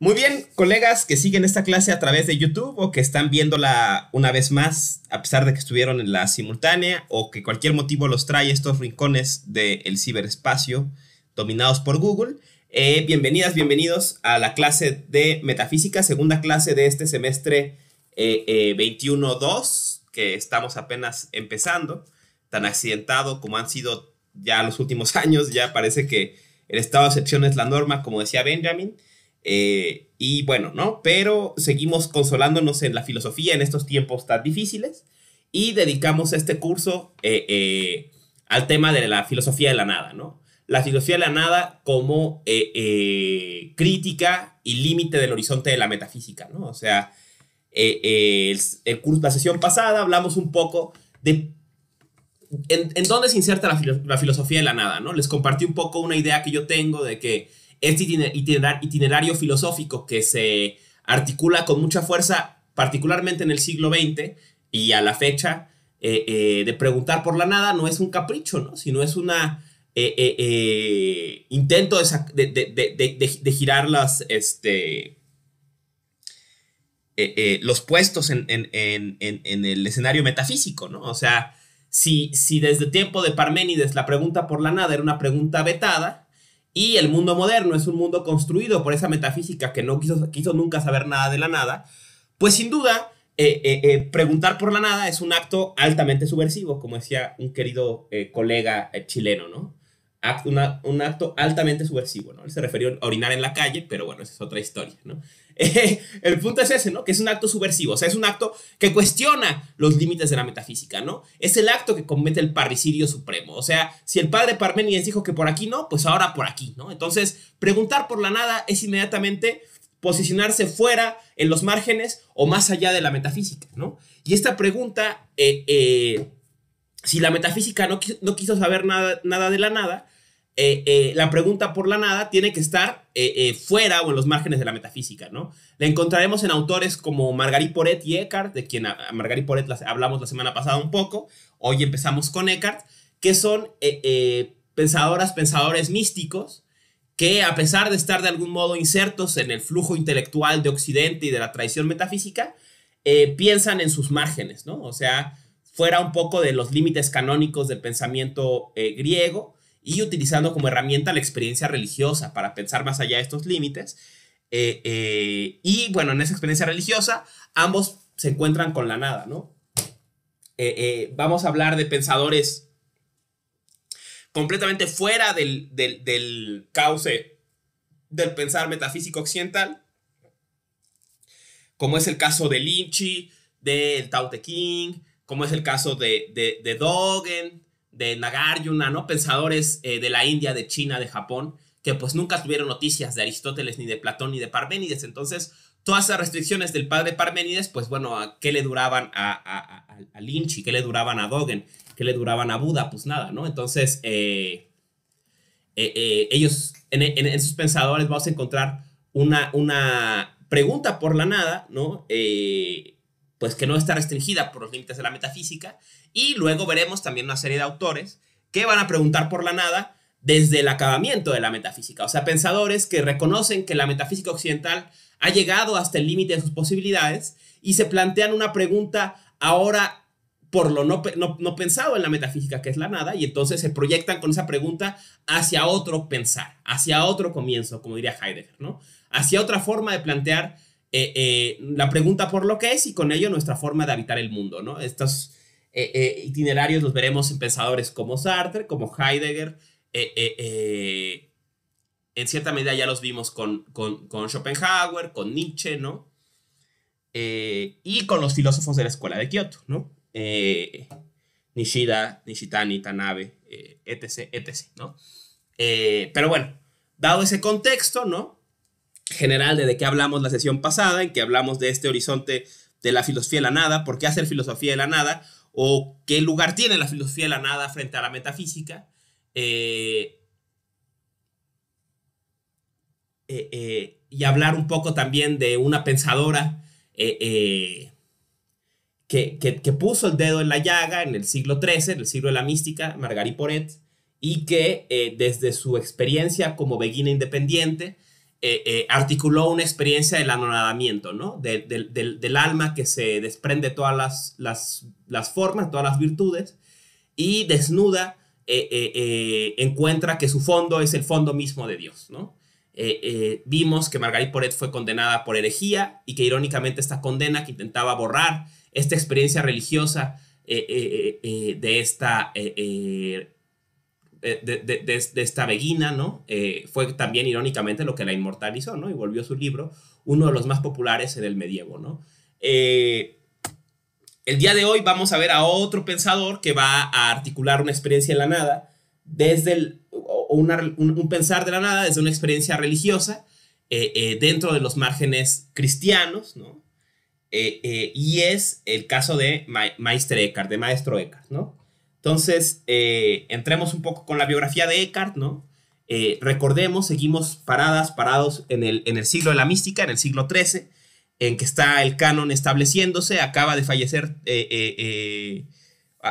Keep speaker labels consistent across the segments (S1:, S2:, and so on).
S1: Muy bien, colegas que siguen esta clase a través de YouTube o que están viéndola una vez más, a pesar de que estuvieron en la simultánea o que cualquier motivo los trae estos rincones del ciberespacio dominados por Google. Eh, bienvenidas, bienvenidos a la clase de metafísica, segunda clase de este semestre 21-2, eh, eh, que estamos apenas empezando, tan accidentado como han sido ya los últimos años, ya parece que el estado de excepción es la norma, como decía Benjamin. Eh, y bueno, ¿no? Pero seguimos consolándonos en la filosofía en estos tiempos tan difíciles y dedicamos este curso eh, eh, al tema de la filosofía de la nada, ¿no? La filosofía de la nada como crítica y límite del horizonte de la metafísica, ¿no? O sea, el, el curso, la sesión pasada hablamos un poco de en, dónde se inserta la, la filosofía de la nada, ¿no? Les compartí un poco una idea que yo tengo de que este itinerario filosófico que se articula con mucha fuerza, particularmente en el siglo XX y a la fecha, eh, eh, de preguntar por la nada no es un capricho, ¿no? sino es un intento de, girar las, este, eh, los puestos en, el escenario metafísico. ¿no? O sea, si, si desde tiempo de Parménides la pregunta por la nada era una pregunta vetada, y el mundo moderno es un mundo construido por esa metafísica que no quiso, quiso nunca saber nada de la nada, pues sin duda eh, eh, eh, preguntar por la nada es un acto altamente subversivo, como decía un querido colega chileno, ¿no? un acto altamente subversivo, ¿no? Él se refirió a orinar en la calle, pero bueno, esa es otra historia, ¿no? el punto es ese, ¿no? Que es un acto subversivo, o sea, es un acto que cuestiona los límites de la metafísica, ¿no? Es el acto que comete el parricidio supremo, o sea, si el padre Parmenides dijo que por aquí no, pues ahora por aquí, ¿no? Entonces, preguntar por la nada es inmediatamente posicionarse fuera, en los márgenes o más allá de la metafísica, ¿no? Y esta pregunta, eh, eh, si la metafísica no quiso, no quiso saber nada, nada de la nada, eh, eh, la pregunta por la nada tiene que estar eh, fuera o en los márgenes de la metafísica, ¿no? La encontraremos en autores como Margarit Poret y Eckhart, de quien a ah, Margarit Poret hablamos la semana pasada un poco, hoy empezamos con Eckhart, que son pensadoras, pensadores místicos, que a pesar de estar de algún modo insertos en el flujo intelectual de Occidente y de la tradición metafísica, piensan en sus márgenes, ¿no? O sea, fuera un poco de los límites canónicos del pensamiento griego, y utilizando como herramienta la experiencia religiosa para pensar más allá de estos límites. Eh, eh, y bueno, en esa experiencia religiosa, ambos se encuentran con la nada, ¿no? Eh, vamos a hablar de pensadores completamente fuera del, cauce del pensar metafísico occidental, como es el caso de Lynch, del Tao Te King, como es el caso de, de, de Dogen, de Nagarjuna, ¿no? Pensadores eh, de la India, de China, de Japón, que pues nunca tuvieron noticias de Aristóteles, ni de Platón, ni de Parménides. Entonces, todas esas restricciones del padre Parménides, pues bueno, ¿qué le duraban a, a, a, ¿Qué le duraban a Dogen? ¿Qué le duraban a Buda? Pues nada, ¿no? Entonces, eh, eh, ellos, en, sus pensadores vamos a encontrar una, una pregunta por la nada, ¿no? pues que no está restringida por los límites de la metafísica. Y luego veremos también una serie de autores que van a preguntar por la nada desde el acabamiento de la metafísica. O sea, pensadores que reconocen que la metafísica occidental ha llegado hasta el límite de sus posibilidades y se plantean una pregunta ahora por lo no, no, no, pensado en la metafísica, que es la nada, y entonces se proyectan con esa pregunta hacia otro pensar, hacia otro comienzo, como diría Heidegger, ¿no? Hacia otra forma de plantear eh, eh, la pregunta por lo que es y con ello nuestra forma de habitar el mundo, ¿no? Estos eh, itinerarios los veremos en pensadores como Sartre, como Heidegger, en cierta medida ya los vimos con, con, Schopenhauer, con Nietzsche, ¿no? y con los filósofos de la escuela de Kioto, ¿no? Nishida, Nishitani, Tanabe, etc., etc., ¿no? pero bueno, dado ese contexto, ¿no? general de, de qué hablamos la sesión pasada, en que hablamos de este horizonte de la filosofía de la nada, por qué hacer filosofía de la nada, o qué lugar tiene la filosofía de la nada frente a la metafísica. Eh, eh, eh, y hablar un poco también de una pensadora que, que, puso el dedo en la llaga en el siglo XIII, en el siglo de la mística, Margarit Poret, y que desde su experiencia como beguina independiente, eh, eh, articuló una experiencia del anonadamiento, ¿no? del, alma que se desprende todas las, las, las formas, todas las virtudes, y desnuda eh, encuentra que su fondo es el fondo mismo de Dios, ¿no? vimos que Margarit Poret fue condenada por herejía y que irónicamente esta condena que intentaba borrar esta experiencia religiosa de esta eh, de, esta beguina, ¿no? Eh, fue también irónicamente lo que la inmortalizó, ¿no? Y volvió su libro uno de los más populares en el medievo, ¿no? Eh, el día de hoy vamos a ver a otro pensador que va a articular una experiencia en la nada, desde un, pensar de la nada, desde una experiencia religiosa, dentro de los márgenes cristianos, ¿no? y es el caso de Maestro Eckhart, de Maestro Eckhart, ¿no? Entonces, eh, entremos un poco con la biografía de Eckhart, ¿no? Eh, recordemos, seguimos paradas, parados en el, en el siglo de la mística, en el siglo XIII, en que está el canon estableciéndose, acaba de fallecer eh,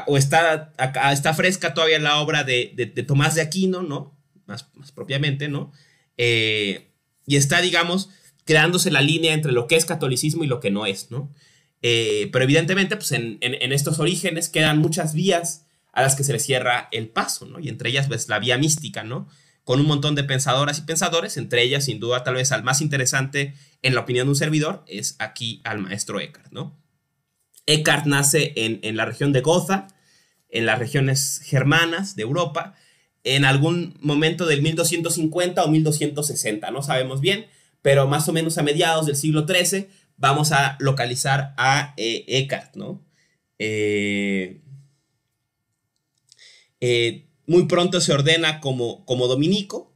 S1: o está, está fresca todavía la obra de, Tomás de Aquino, ¿no? Más, propiamente, ¿no? y está, digamos, creándose la línea entre lo que es catolicismo y lo que no es, ¿no? pero evidentemente, pues en, estos orígenes quedan muchas vías a las que se les cierra el paso, ¿no? Y entre ellas, ves pues, la vía mística, ¿no? Con un montón de pensadoras y pensadores, entre ellas, sin duda, tal vez al más interesante, en la opinión de un servidor, es aquí al maestro Eckhart, ¿no? Eckhart nace en, la región de Gotha, en las regiones germanas de Europa, en algún momento del 1250 o 1260, no sabemos bien, pero más o menos a mediados del siglo XIII vamos a localizar a eh, Eckhart, ¿no? Eh, eh, muy pronto se ordena como, como dominico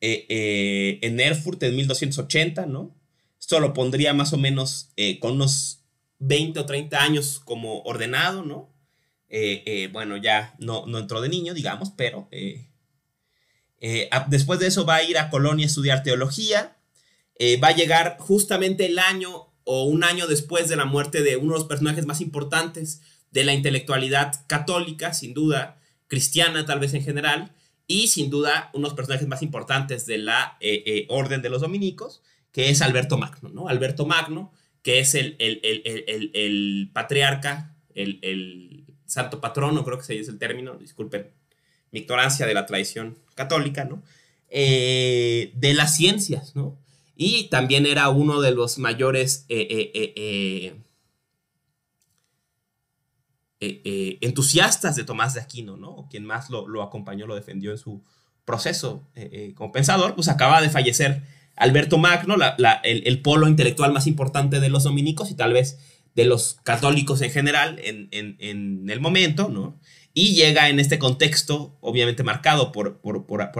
S1: eh, eh, en Erfurt en 1280, ¿no? Esto lo pondría más o menos con unos 20 o 30 años como ordenado, ¿no? bueno, ya no, no, entró de niño, digamos, pero después de eso va a ir a Colonia a estudiar teología, va a llegar justamente el año o un año después de la muerte de uno de los personajes más importantes de la intelectualidad católica, sin duda, cristiana tal vez en general, y sin duda unos personajes más importantes de la eh, eh, orden de los dominicos, que es Alberto Magno, ¿no? Alberto Magno, que es el, el, patriarca, el, santo patrono, creo que ese es el término, disculpen mi ignorancia de la tradición católica, ¿no? Eh, de las ciencias, ¿no? Y también era uno de los mayores eh, eh, entusiastas de Tomás de Aquino, ¿no? Quien más lo, acompañó, lo defendió en su proceso eh, como pensador, pues acaba de fallecer Alberto Magno, el, polo intelectual más importante de los dominicos y tal vez de los católicos en general en, el momento, ¿no? Y llega en este contexto, obviamente marcado por,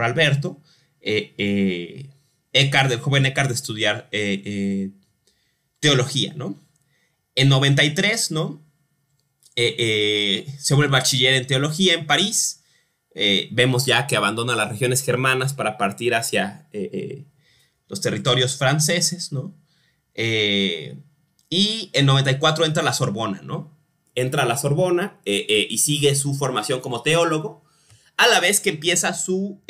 S1: Alberto, el joven Eckhart, de estudiar teología, ¿no? En 93, ¿no? eh, eh, se vuelve bachiller en teología en París. Eh, vemos ya que abandona las regiones germanas para partir hacia eh, eh, los territorios franceses, ¿no? y en 94 entra a la Sorbona, ¿no? Entra a la Sorbona y sigue su formación como teólogo, a la vez que empieza su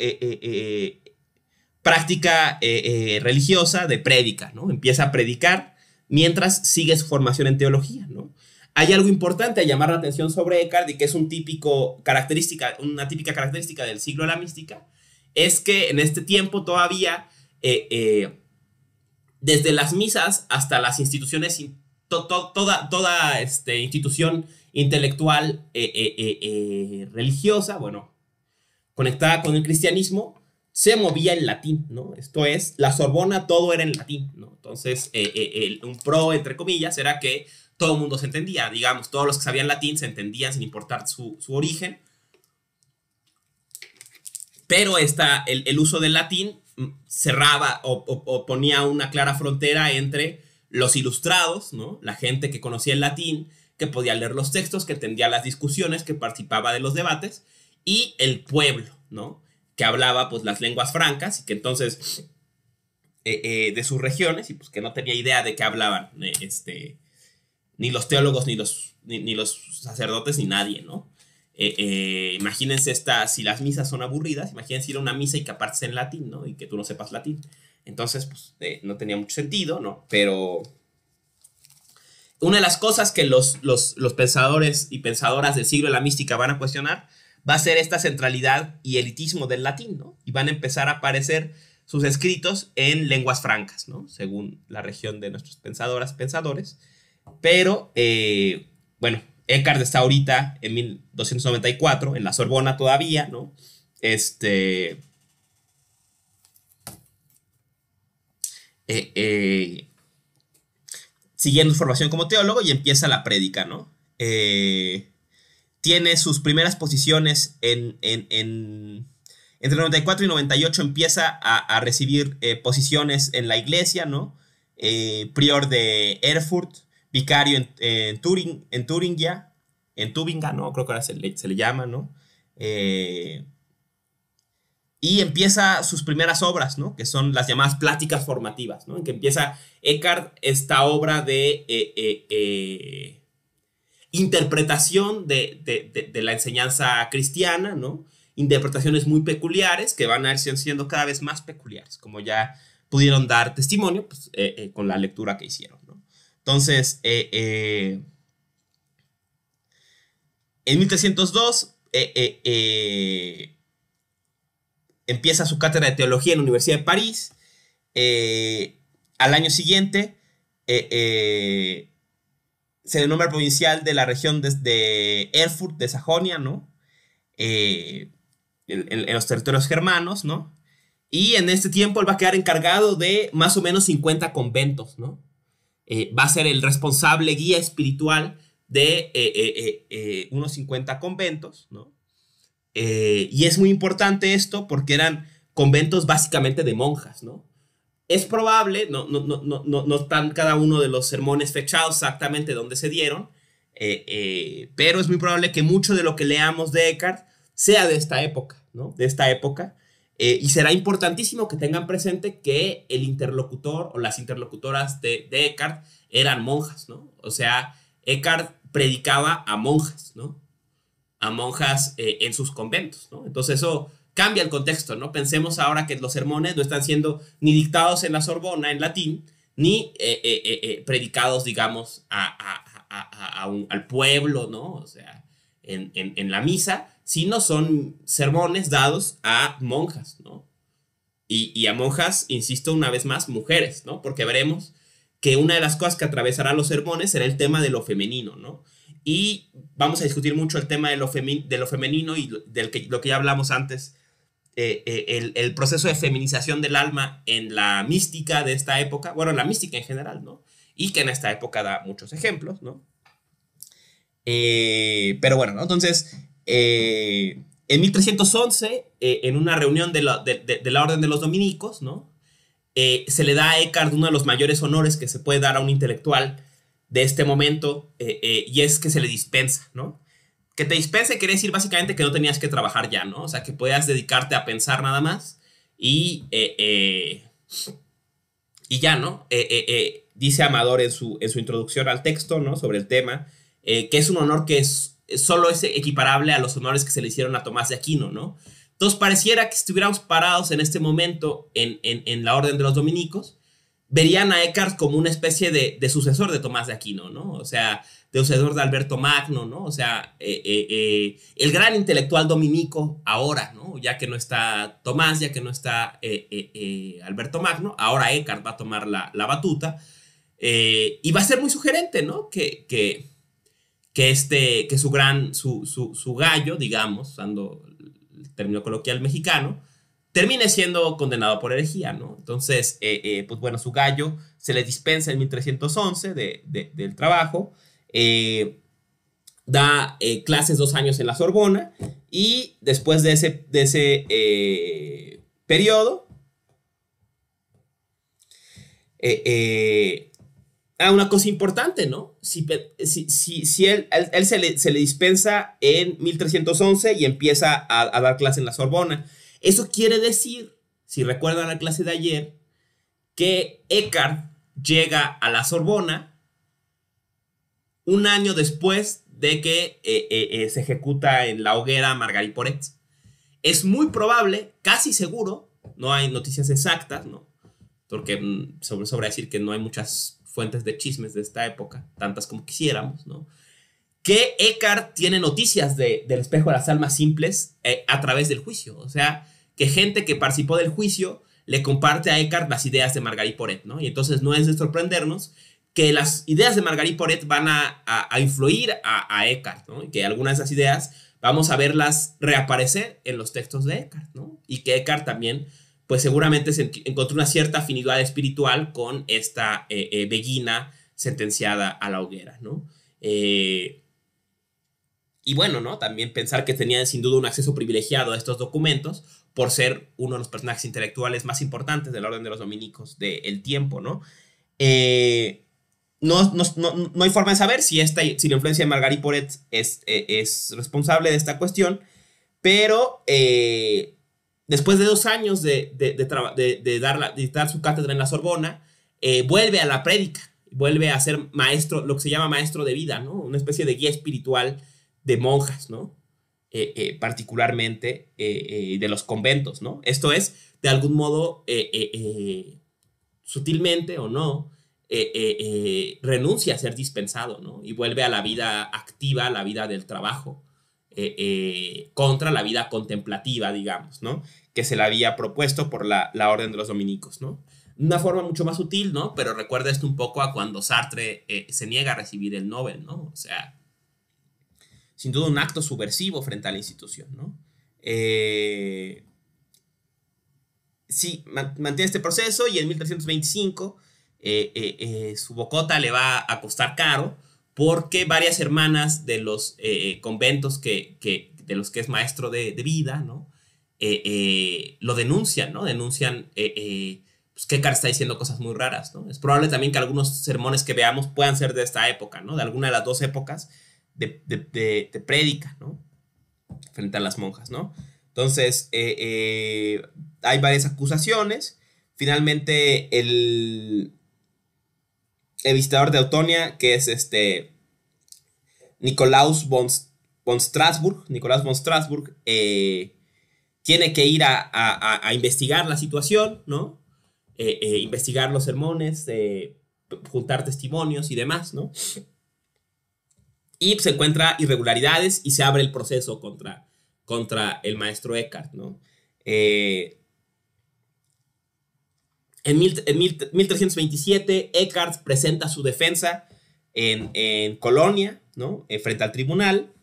S1: práctica religiosa de prédica, ¿no? Empieza a predicar mientras sigue su formación en teología, ¿no? hay algo importante a llamar la atención sobre Eckhart y que es un típico característica, una típica característica del siglo de la mística, es que en este tiempo todavía, eh, eh, desde las misas hasta las instituciones, toda, toda este, institución intelectual eh, religiosa, bueno, conectada con el cristianismo, se movía en latín, ¿no? Esto es, la Sorbona todo era en latín, ¿no? Entonces, un pro, entre comillas, era que todo el mundo se entendía, digamos, todos los que sabían latín se entendían sin importar su, origen. Pero esta, el, uso del latín mm, cerraba o, ponía una clara frontera entre los ilustrados, ¿no? la gente que conocía el latín, que podía leer los textos, que entendía las discusiones, que participaba de los debates, y el pueblo, ¿no? que hablaba pues, las lenguas francas y que entonces eh, eh, de sus regiones y pues que no tenía idea de qué hablaban eh, este, ni los teólogos, ni los, ni, los sacerdotes, ni nadie, ¿no? Eh, eh, imagínense esta, si las misas son aburridas, imagínense ir a una misa y que aparte sea en latín, ¿no? Y que tú no sepas latín. Entonces, pues, eh, no tenía mucho sentido, ¿no? Pero una de las cosas que los, pensadores y pensadoras del siglo de la mística van a cuestionar va a ser esta centralidad y elitismo del latín, ¿no? Y van a empezar a aparecer sus escritos en lenguas francas, ¿no? Según la región de nuestros pensadoras, pensadores. Pero, eh, bueno, Eckhart está ahorita en 1294, en la Sorbona todavía, ¿no? Este... Eh, eh, siguiendo su formación como teólogo y empieza la prédica, ¿no? tiene sus primeras posiciones en, entre 94 y 98 empieza a, a recibir posiciones en la iglesia, ¿no? prior de Erfurt, vicario en, Turing, en Turingia, en Tubinga, ¿no? Creo que ahora se le, llama, ¿no? Eh, y empieza sus primeras obras, ¿no? Que son las llamadas pláticas formativas, ¿no? En que empieza Eckhart esta obra de eh, eh, interpretación de, la enseñanza cristiana, ¿no? Interpretaciones muy peculiares que van a ir siendo cada vez más peculiares, como ya pudieron dar testimonio pues, con la lectura que hicieron. Entonces, eh, eh, en 1302 eh, empieza su cátedra de teología en la Universidad de París. al año siguiente se le nombra provincial de la región de, Erfurt, de Sajonia, ¿no? En, en, los territorios germanos, ¿no? Y en este tiempo él va a quedar encargado de más o menos 50 conventos, ¿no? Eh, va a ser el responsable guía espiritual de eh, eh, unos 50 conventos, ¿no? y es muy importante esto porque eran conventos básicamente de monjas, ¿no? Es probable, no, no, no, no están cada uno de los sermones fechados exactamente donde se dieron, pero es muy probable que mucho de lo que leamos de Eckhart sea de esta época, ¿no? De esta época, eh, y será importantísimo que tengan presente que el interlocutor o las interlocutoras de, de Eckhart eran monjas, ¿no? O sea, Eckhart predicaba a monjas, ¿no? A monjas eh, en sus conventos, ¿no? Entonces eso cambia el contexto, ¿no? Pensemos ahora que los sermones no están siendo ni dictados en la Sorbona, en latín, ni eh, predicados, digamos, a, al pueblo, ¿no? O sea, en la misa, sino son sermones dados a monjas, ¿no? Y, a monjas, insisto una vez más, mujeres, ¿no? Porque veremos que una de las cosas que atravesará los sermones será el tema de lo femenino, ¿no? Y vamos a discutir mucho el tema de lo, de lo femenino y del que, lo que ya hablamos antes, eh, eh, el, proceso de feminización del alma en la mística de esta época, bueno, en la mística en general, ¿no? Y que en esta época da muchos ejemplos, ¿no? Eh, pero bueno, entonces, eh, en 1311, eh, en una reunión de la, Orden de los Dominicos, ¿no? Eh, se le da a Eckhart uno de los mayores honores que se puede dar a un intelectual de este momento, eh, y es que se le dispensa, ¿no? Que te dispense quiere decir básicamente que no tenías que trabajar ya, ¿no? O sea, que podías dedicarte a pensar nada más y, y ya, ¿no? dice Amador en su, en introducción al texto, ¿no? Sobre el tema, que es un honor que es eh, solo es equiparable a los honores que se le hicieron a Tomás de Aquino, ¿no? Entonces pareciera que estuviéramos parados en este momento en, la orden de los dominicos, verían a Eckhart como una especie de, sucesor de Tomás de Aquino, ¿no? O sea, de sucesor de Alberto Magno, ¿no? O sea, eh, eh, el gran intelectual dominico ahora, ¿no? Ya que no está Tomás, ya que no está Alberto Magno, ahora Eckhart va a tomar la, la batuta y va a ser muy sugerente, ¿no? Que, que que, este, que su gran, su, gallo, digamos, usando el término coloquial mexicano, termine siendo condenado por herejía, ¿no? Entonces, eh, eh, pues bueno, su gallo se le dispensa en 1311 del trabajo, eh, da clases dos años en la Sorbona y después de ese, de ese periodo, Ah, una cosa importante, ¿no? Si, si, si, él, se, le, dispensa en 1311 y empieza a, dar clase en la Sorbona. Eso quiere decir, si recuerdan la clase de ayer, que Eckhart llega a la Sorbona un año después de que eh, eh, eh, se ejecuta en la hoguera Margarit Poret. Es muy probable, casi seguro, no hay noticias exactas, ¿no? Porque mm, sobre, sobre decir que no hay muchas fuentes de chismes de esta época, tantas como quisiéramos, ¿no? Que Eckhart tiene noticias del espejo de las almas simples eh, a través del juicio. O sea, que gente que participó del juicio le comparte a Eckhart las ideas de Margarit Poret, ¿no? Y entonces no es de sorprendernos que las ideas de Margarit Poret van a, influir a, a, Eckhart, ¿no? Y que algunas de esas ideas vamos a verlas reaparecer en los textos de Eckhart, ¿no? Y que Eckhart también pues seguramente se encontró una cierta afinidad espiritual con esta eh, eh sentenciada a la hoguera, ¿no? Eh, y bueno, ¿no? También pensar que tenían sin duda un acceso privilegiado a estos documentos por ser uno de los personajes intelectuales más importantes del orden de los dominicos del tiempo, eh, ¿no? No, hay forma de saber si, esta, si la influencia de Margarit Poret es, responsable de esta cuestión, pero Después de dos años de, de, dar, su cátedra en la Sorbona, eh, vuelve a la prédica, vuelve a ser maestro, lo que se llama maestro de vida, ¿no? Una especie de guía espiritual de monjas, ¿no? Eh, eh, particularmente de los conventos, ¿no? Esto es, de algún modo, sutilmente o no, renuncia a ser dispensado, ¿no? Y vuelve a la vida activa, a la vida del trabajo, eh, eh, contra la vida contemplativa, digamos, ¿no? Que se le había propuesto por la, orden de los dominicos, ¿no? Una forma mucho más sutil, ¿no? Pero recuerda esto un poco a cuando Sartre eh, se niega a recibir el Nobel, ¿no? O sea, sin duda un acto subversivo frente a la institución, ¿no? sí, mantiene este proceso y en 1325 su bocota le va a costar caro porque varias hermanas de los eh, eh, conventos que, que, de los que es maestro de, vida, ¿no? Eh, lo denuncian, ¿no? Denuncian pues que está diciendo cosas muy raras, ¿no? Es probable también que algunos sermones que veamos puedan ser de esta época, ¿no? De alguna de las dos épocas de, de, de prédica, ¿no? Frente a las monjas, ¿no? Entonces, hay varias acusaciones. Finalmente, el, el visitador de Autonia, que es este Nicolaus von, Strasburg, Nicolaus von Strasburg, eh, tiene que ir a, investigar la situación, ¿no? Eh, eh, investigar los sermones, juntar testimonios y demás, ¿no? Y se encuentra irregularidades y se abre el proceso contra, contra el maestro Eckhart, ¿no? En, 1327, Eckhart presenta su defensa en, Colonia, ¿no? Eh, frente al tribunal.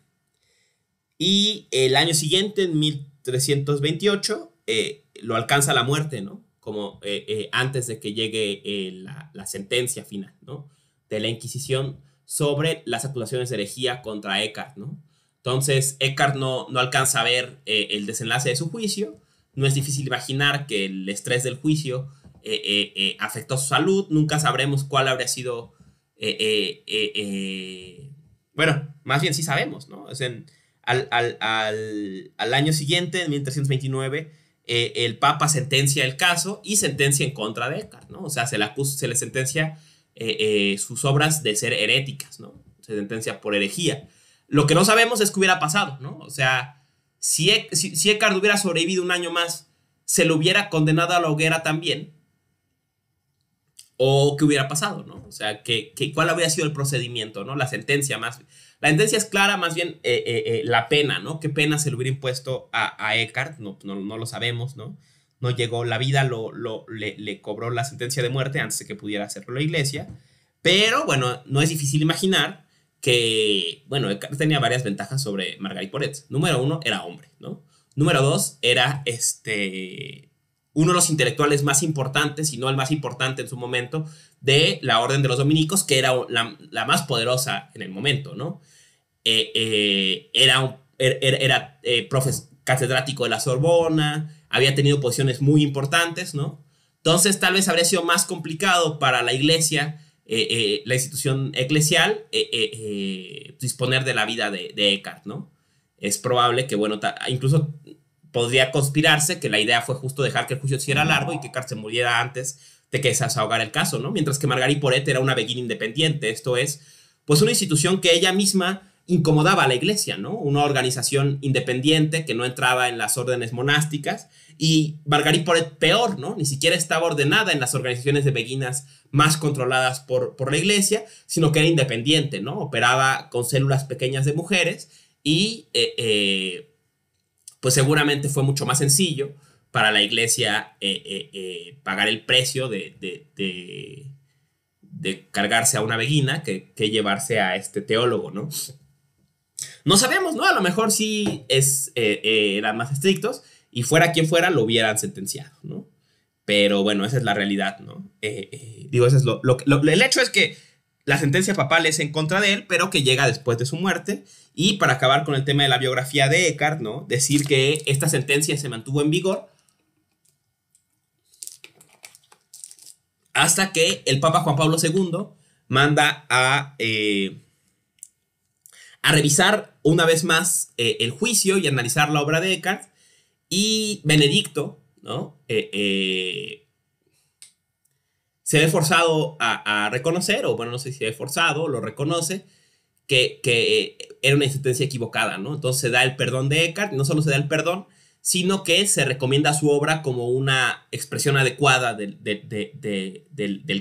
S1: Y el año siguiente, en 1328, eh, lo alcanza la muerte, ¿no? Como eh, antes de que llegue la, sentencia final, ¿no? De la Inquisición sobre las acusaciones de herejía contra Eckhart, ¿no? Entonces, Eckhart no, no alcanza a ver el desenlace de su juicio. No es difícil imaginar que el estrés del juicio eh, eh, eh, afectó su salud, nunca sabremos cuál habría sido... bueno, más bien sí sabemos, ¿no? Es en, al, año siguiente, en 1329, el Papa sentencia el caso y sentencia en contra de Eckhart, ¿no? O sea, se le, se le sentencia sus obras de ser heréticas, ¿no? Se sentencia por herejía. Lo que no sabemos es qué hubiera pasado, ¿no? O sea, si, e, si, hubiera sobrevivido un año más, se lo hubiera condenado a la hoguera también, o qué hubiera pasado, ¿no? O sea, que, cuál habría sido el procedimiento, ¿no? La sentencia más. La sentencia es clara, más bien eh, eh, eh, la pena, ¿no? ¿Qué pena se le hubiera impuesto a, a Eckhart? No, no, lo sabemos, ¿no? No llegó la vida, lo, lo, le, cobró la sentencia de muerte antes de que pudiera hacerlo la iglesia. Pero bueno, no es difícil imaginar que, bueno, Eckhart tenía varias ventajas sobre Margarit Poretz. Número uno, era hombre, ¿no? Número dos, era este uno de los intelectuales más importantes, si no el más importante en su momento, de la Orden de los Dominicos, que era la, más poderosa en el momento, ¿no? Eh, eh, era er, er, era, eh, catedrático de la Sorbona, había tenido posiciones muy importantes, ¿no? Entonces tal vez habría sido más complicado para la iglesia, la institución eclesial, disponer de la vida de, Eckhart, ¿no? Es probable que, bueno, incluso podría conspirarse que la idea fue justo dejar que el juicio se hiciera largo y que Carter muriera antes de que se ahogara el caso, ¿no? Mientras que Margarit Poret era una beguina independiente, esto es, pues una institución que ella misma incomodaba a la iglesia, ¿no? Una organización independiente que no entraba en las órdenes monásticas y Margarit Poret peor, ¿no? Ni siquiera estaba ordenada en las organizaciones de beguinas más controladas por, por la iglesia, sino que era independiente, ¿no? Operaba con células pequeñas de mujeres y eh, eh, pues seguramente fue mucho más sencillo para la iglesia eh, eh, eh, pagar el precio de, de, de, cargarse a una beguina que, llevarse a este teólogo, ¿no? No sabemos, ¿no? A lo mejor sí es, eran más estrictos y fuera quien fuera lo hubieran sentenciado, ¿no? Pero bueno, esa es la realidad, ¿no? digo, ese es lo, el hecho es que la sentencia papal es en contra de él, pero que llega después de su muerte. Y para acabar con el tema de la biografía de Eckhart, Decir que esta sentencia se mantuvo en vigor hasta que el Papa Juan Pablo II manda a, eh, a revisar una vez más eh, el juicio y analizar la obra de Eckhart. Y Benedicto, ¿no? Eh, se ve forzado a, reconocer, o bueno, no sé si se ve forzado, lo reconoce, que, eh, era una insistencia equivocada, ¿no? Entonces se da el perdón de Eckhart, no solo se da el perdón, sino que se recomienda su obra como una expresión adecuada del,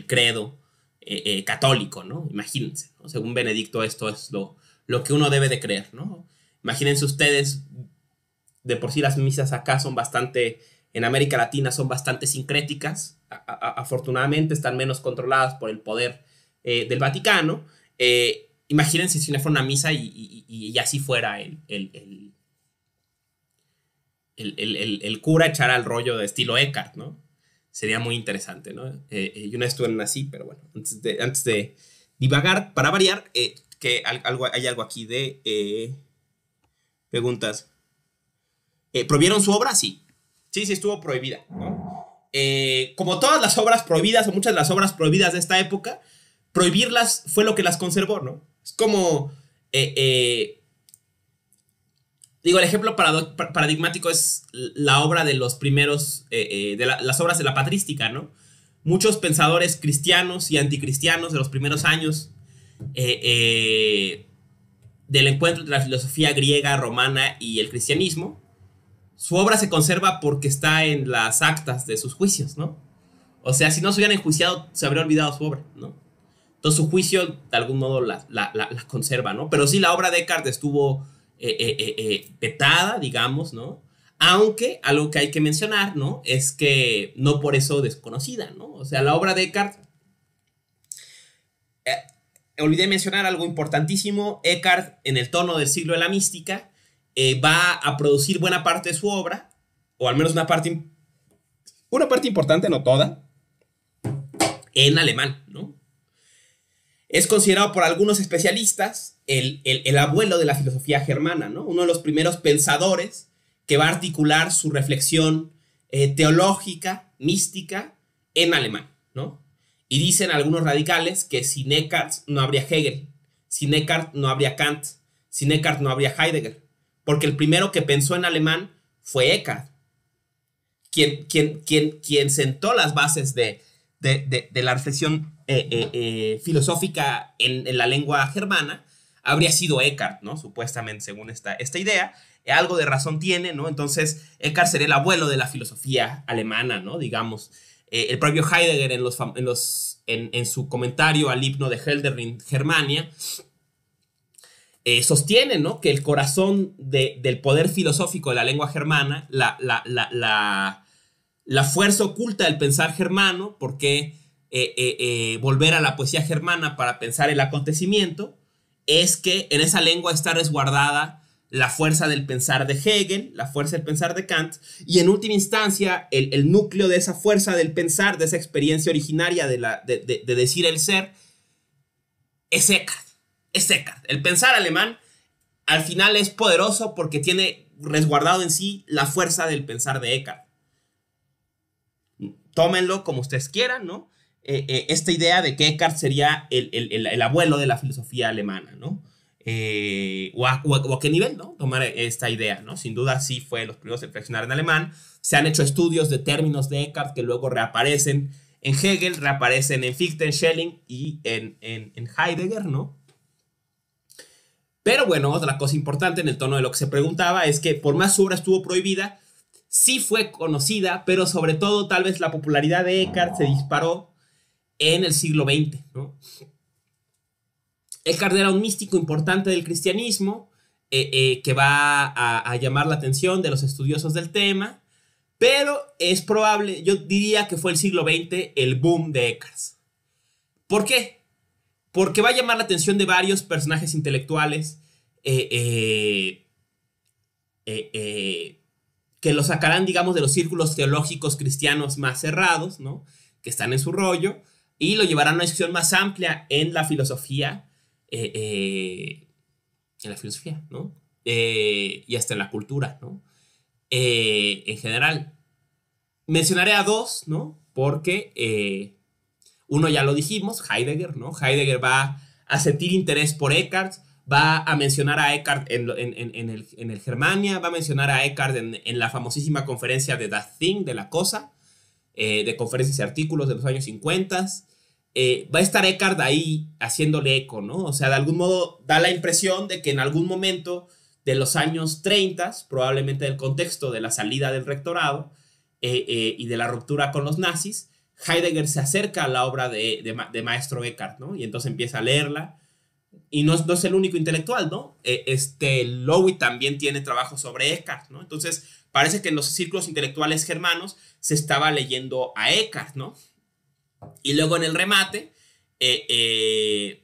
S1: credo eh, eh, católico, ¿no? Imagínense, según Benedicto esto es lo, lo que uno debe de creer, ¿no? Imagínense ustedes, de por sí las misas acá son bastante, en América Latina son bastante sincréticas, afortunadamente están menos controladas por el poder eh, del Vaticano. Eh, imagínense si no fuera una misa y, así fuera el, el, el, el cura echara al rollo de estilo Eckhart, ¿no? Sería muy interesante, ¿no? Eh, eh yo no estuve en así, pero bueno, antes de, divagar, para variar, que algo, hay algo aquí de preguntas. ¿Prohibieron su obra? Sí. Sí, sí, estuvo prohibida, ¿no? Eh, como todas las obras prohibidas o muchas de las obras prohibidas de esta época, prohibirlas fue lo que las conservó, ¿no? Es como... Eh, eh, digo, el ejemplo paradigmático es la obra de los primeros, de las obras de la patrística, ¿no? Muchos pensadores cristianos y anticristianos de los primeros años del encuentro entre la filosofía griega, romana y el cristianismo su obra se conserva porque está en las actas de sus juicios, ¿no? O sea, si no se hubieran enjuiciado, se habría olvidado su obra, ¿no? Entonces su juicio de algún modo la, conserva, ¿no? Pero sí, la obra de Eckhart estuvo petada, eh, eh, eh, digamos, ¿no? Aunque algo que hay que mencionar, ¿no? Es que no por eso desconocida, ¿no? O sea, la obra de Eckhart. olvidé mencionar algo importantísimo. Eckhart, en el tono del siglo de la mística, eh, va a producir buena parte de su obra, o al menos una parte, una parte importante, no toda, en alemán, ¿no? Es considerado por algunos especialistas el, abuelo de la filosofía germana, ¿no? Uno de los primeros pensadores que va a articular su reflexión eh, teológica, mística, en alemán, ¿no? Y dicen algunos radicales que sin Eckhart no habría Hegel, sin Eckhart no habría Kant, sin Eckhart no habría Heidegger, porque el primero que pensó en alemán fue Eckhart, quien, quien, quien, quien sentó las bases de, de, de, la reflexión eh, eh, eh, filosófica en, la lengua germana, habría sido Eckhart, ¿no? Supuestamente, según esta, esta idea, algo de razón tiene, ¿no? Entonces, Eckhart sería el abuelo de la filosofía alemana, ¿no? Digamos, el propio Heidegger en, los, los, en, su comentario al himno de Helder Germania, eh, sostiene que el corazón del poder filosófico de la lengua germana, la, la, la, fuerza oculta del pensar germano, porque eh, eh, volver a la poesía germana para pensar el acontecimiento, es que en esa lengua está resguardada la fuerza del pensar de Hegel, la fuerza del pensar de Kant, y en última instancia el, núcleo de esa fuerza del pensar, de esa experiencia originaria de, de, de decir el ser, es Eckhart es Eckhart. El pensar alemán al final es poderoso porque tiene resguardado en sí la fuerza del pensar de Eckhart. Tómenlo como ustedes quieran, ¿no? Eh, eh, esta idea de que Eckhart sería el, abuelo de la filosofía alemana, ¿no? Eh, o, a, qué nivel, ¿no? Tomar esta idea, ¿no? Sin duda sí fue los primeros en reflexionar en alemán. Se han hecho estudios de términos de Eckhart que luego reaparecen en Hegel, reaparecen en Fichte, en Schelling y en, en, en Heidegger, ¿no? Pero bueno, otra cosa importante en el tono de lo que se preguntaba es que por más su obra estuvo prohibida, sí fue conocida, pero sobre todo tal vez la popularidad de Eckhart se disparó en el siglo XX. Eckhart era un místico importante del cristianismo eh, eh, que va a, a llamar la atención de los estudiosos del tema, pero es probable, yo diría que fue el siglo XX el boom de Eckhart. ¿Por qué? porque va a llamar la atención de varios personajes intelectuales eh, eh, eh, que lo sacarán, digamos, de los círculos teológicos cristianos más cerrados, ¿no? que están en su rollo, y lo llevarán a una discusión más amplia en la filosofía, en la filosofía, ¿no? y hasta en la cultura, ¿no? en general. Mencionaré a dos, ¿no? Porque uno ya lo dijimos, Heidegger, ¿no? Heidegger va a sentir interés por Eckhart, va a mencionar a Eckhart en, el, en el, Germania, va a mencionar a Eckhart en, la famosísima conferencia de That Thing, de la cosa, eh, de conferencias y artículos de los años 50. Eh, va a estar Eckhart ahí haciéndole eco, ¿no? O sea, de algún modo da la impresión de que en algún momento de los años 30, probablemente del contexto de la salida del rectorado eh, y de la ruptura con los nazis, Heidegger se acerca a la obra de, Maestro Eckhart, ¿no? Y entonces empieza a leerla. Y no, es el único intelectual, ¿no? Eh, este, Lowy también tiene trabajo sobre Eckhart, ¿no? Entonces, parece que en los círculos intelectuales germanos se estaba leyendo a Eckhart, ¿no? Y luego en el remate, eh, eh,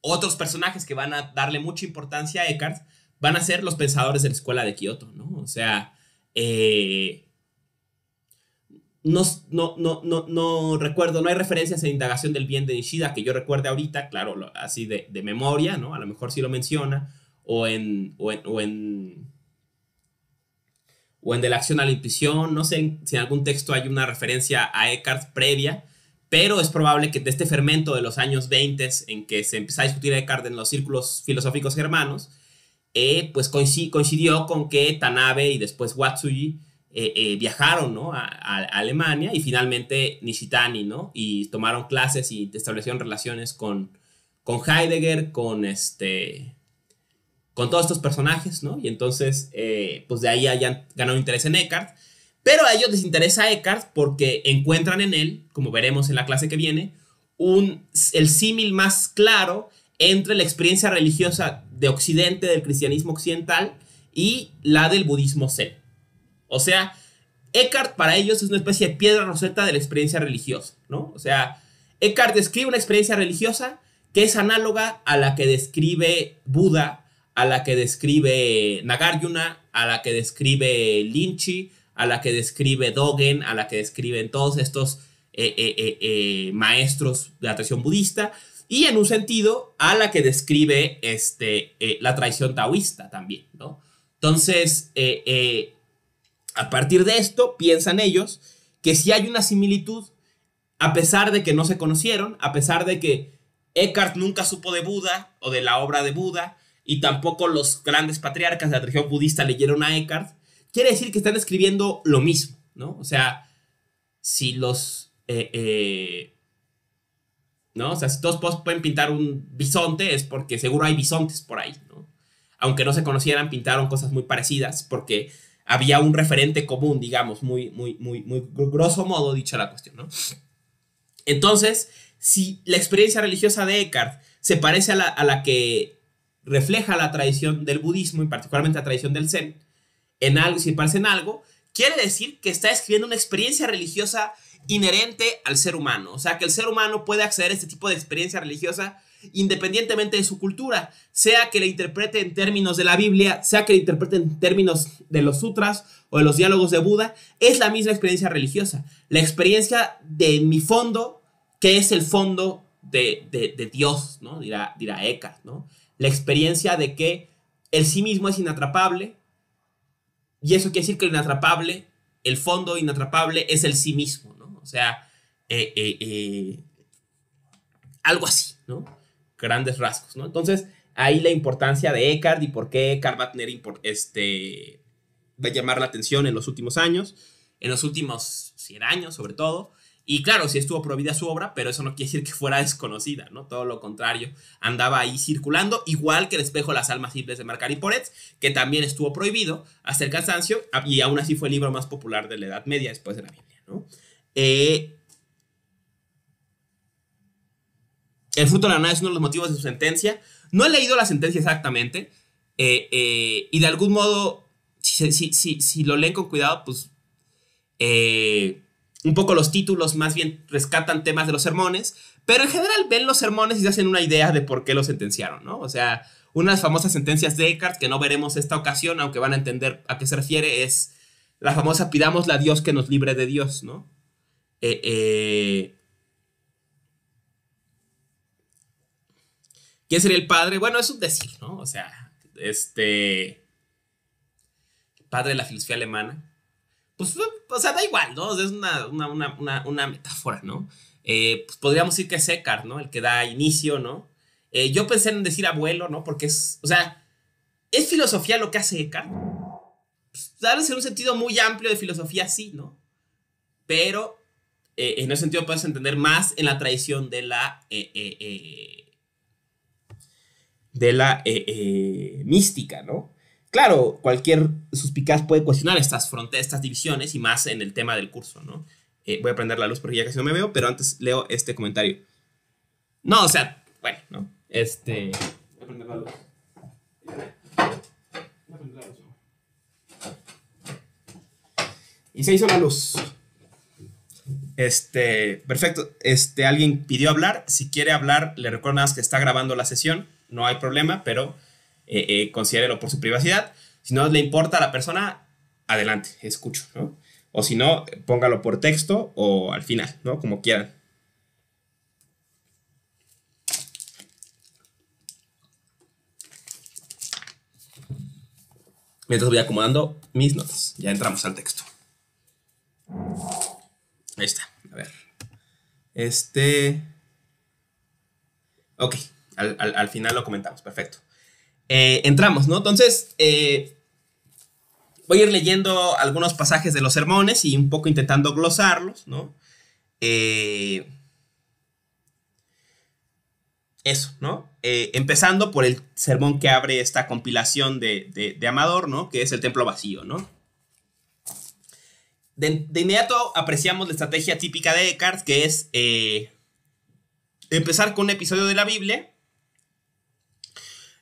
S1: otros personajes que van a darle mucha importancia a Eckhart van a ser los pensadores de la escuela de Kioto, ¿no? O sea, eh, no, no, no, recuerdo, no hay referencias en Indagación del Bien de Nishida que yo recuerde ahorita, claro, así de, memoria, ¿no? A lo mejor sí lo menciona, o en, o en, o en, De la Acción a la Intuición, no sé si en algún texto hay una referencia a Eckhart previa, pero es probable que de este fermento de los años 20 en que se empezó a discutir a Eckhart en los círculos filosóficos germanos, eh, pues coincidió con que Tanabe y después Watsuji eh, eh, viajaron a, Alemania y finalmente Nishitani, ¿no? Y tomaron clases y establecieron relaciones con, Heidegger, con este con todos estos personajes, ¿no? Y entonces, eh, pues de ahí hayan ganado interés en Eckhart. Pero a ellos les interesa Eckhart porque encuentran en él, como veremos en la clase que viene, un, el símil más claro entre la experiencia religiosa de Occidente, del cristianismo occidental, y la del budismo zen. O sea, Eckhart para ellos es una especie de piedra roseta de la experiencia religiosa, ¿no? O sea, Eckhart describe una experiencia religiosa que es análoga a la que describe Buda, a la que describe Nagarjuna, a la que describe Linchi, a la que describe Dogen, a la que describen todos estos eh, eh, eh, maestros de la tradición budista, y en un sentido a la que describe este, la tradición taoísta también, ¿no? Entonces, eh, a partir de esto, piensan ellos que si hay una similitud, a pesar de que no se conocieron, a pesar de que Eckhart nunca supo de Buda o de la obra de Buda, y tampoco los grandes patriarcas de la religión budista leyeron a Eckhart, quiere decir que están escribiendo lo mismo, ¿no? O sea, si los... Eh, eh, ¿No? O sea, si todos pueden pintar un bisonte es porque seguro hay bisontes por ahí, ¿no? Aunque no se conocieran, pintaron cosas muy parecidas porque había un referente común, digamos, muy, muy, muy, muy grosso modo dicha la cuestión, ¿no? Entonces, si la experiencia religiosa de Eckhart se parece a la, que refleja la tradición del budismo y particularmente la tradición del zen, en algo, si parece en algo, quiere decir que está escribiendo una experiencia religiosa inherente al ser humano. O sea, que el ser humano puede acceder a este tipo de experiencia religiosa independientemente de su cultura, sea que le interprete en términos de la Biblia, sea que le interprete en términos de los sutras o de los diálogos de Buda, es la misma experiencia religiosa, la experiencia de mi fondo, que es el fondo de, Dios, ¿no? dirá, dirá ¿no? la experiencia de que el sí mismo es inatrapable, y eso quiere decir que el inatrapable, el fondo inatrapable es el sí mismo, ¿no? o sea, eh, eh, eh, algo así, ¿no? grandes rasgos, ¿no? Entonces, ahí la importancia de Eckhart y por qué Eckhart va a tener este, va a llamar la atención en los últimos años, en los últimos 100 años sobre todo. Y claro, sí estuvo prohibida su obra, pero eso no quiere decir que fuera desconocida, ¿no? Todo lo contrario, andaba ahí circulando, igual que el espejo Las almas simples de Marcari Poretz, que también estuvo prohibido hasta el cansancio, y aún así fue el libro más popular de la Edad Media después de la Biblia, ¿no? Eh, El fruto de la es uno de los motivos de su sentencia. No he leído la sentencia exactamente. Eh, eh, y de algún modo, si, si, lo leen con cuidado, pues eh, un poco los títulos más bien rescatan temas de los sermones. Pero en general ven los sermones y se hacen una idea de por qué lo sentenciaron, ¿no? O sea, unas famosas sentencias de Eckhart que no veremos esta ocasión, aunque van a entender a qué se refiere, es la famosa pidamos a Dios que nos libre de Dios, ¿no? eh, ¿Quién sería el padre? Bueno, es un decir, ¿no? O sea, este. Padre de la filosofía alemana. Pues, o sea, da igual, ¿no? Es una, metáfora, ¿no? Eh, pues podríamos decir que es Eckhart, ¿no? El que da inicio, ¿no? Eh, yo pensé en decir abuelo, ¿no? Porque es, o sea, ¿es filosofía lo que hace Eckhart? Pues, en un sentido muy amplio de filosofía, sí, ¿no? Pero eh, en ese sentido puedes entender más en la tradición de la de la eh, eh, mística, ¿no? Claro, cualquier suspicaz puede cuestionar estas fronteras, estas divisiones y más en el tema del curso, ¿no? Eh, voy a prender la luz porque ya casi no me veo, pero antes leo este comentario. No, o sea, bueno, no. Este. Voy a prender la luz. Y se hizo la luz. Este, perfecto. Este, alguien pidió hablar. Si quiere hablar, le recuerdo nada más que está grabando la sesión no hay problema, pero eh, eh, considérelo por su privacidad. Si no le importa a la persona, adelante, escucho, O si no, póngalo por texto o al final, ¿no? Como quieran. Mientras voy acomodando mis notas. Ya entramos al texto. Ahí está. A ver. Este. Ok. Al, final lo comentamos, perfecto. Eh, entramos, ¿no? Entonces, eh, voy a ir leyendo algunos pasajes de los sermones y un poco intentando glosarlos, ¿no? Eh, eso, ¿no? empezando por el sermón que abre esta compilación de, Amador, ¿no? Que es el templo vacío, ¿no? De, inmediato apreciamos la estrategia típica de Eckhart que es empezar con un episodio de la Biblia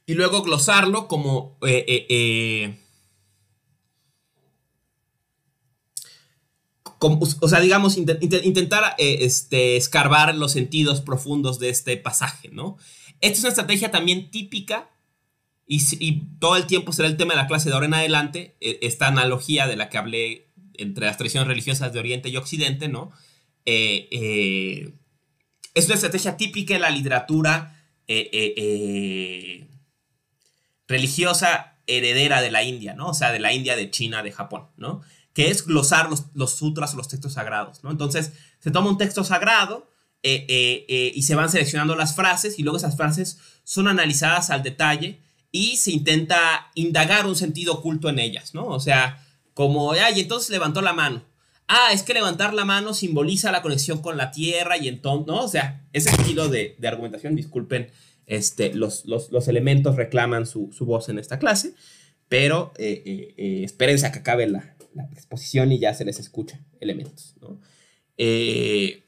S1: y luego glosarlo como... Eh, eh, eh, o sea, digamos, intentar este, escarbar los sentidos profundos de este pasaje, ¿no? Esta es una estrategia también típica y, todo el tiempo será el tema de la clase de ahora en adelante, e, esta analogía de la que hablé entre las tradiciones religiosas de Oriente y Occidente, ¿no? es una estrategia típica en la literatura religiosa heredera de la India, ¿no? O sea, de la India, de China, de Japón, ¿no? Que es glosar los, sutras o los textos sagrados, ¿no? Entonces, se toma un texto sagrado eh, eh, eh, y se van seleccionando las frases y luego esas frases son analizadas al detalle y se intenta indagar un sentido oculto en ellas, ¿no? O sea, como, ay, entonces levantó la mano. Ah, es que levantar la mano simboliza la conexión con la tierra y entonces, ¿no? O sea, ese estilo de argumentación, disculpen este, los, los, elementos reclaman su, voz en esta clase, pero eh, eh, eh, espérense a que acabe la, exposición y ya se les escucha elementos. ¿no? en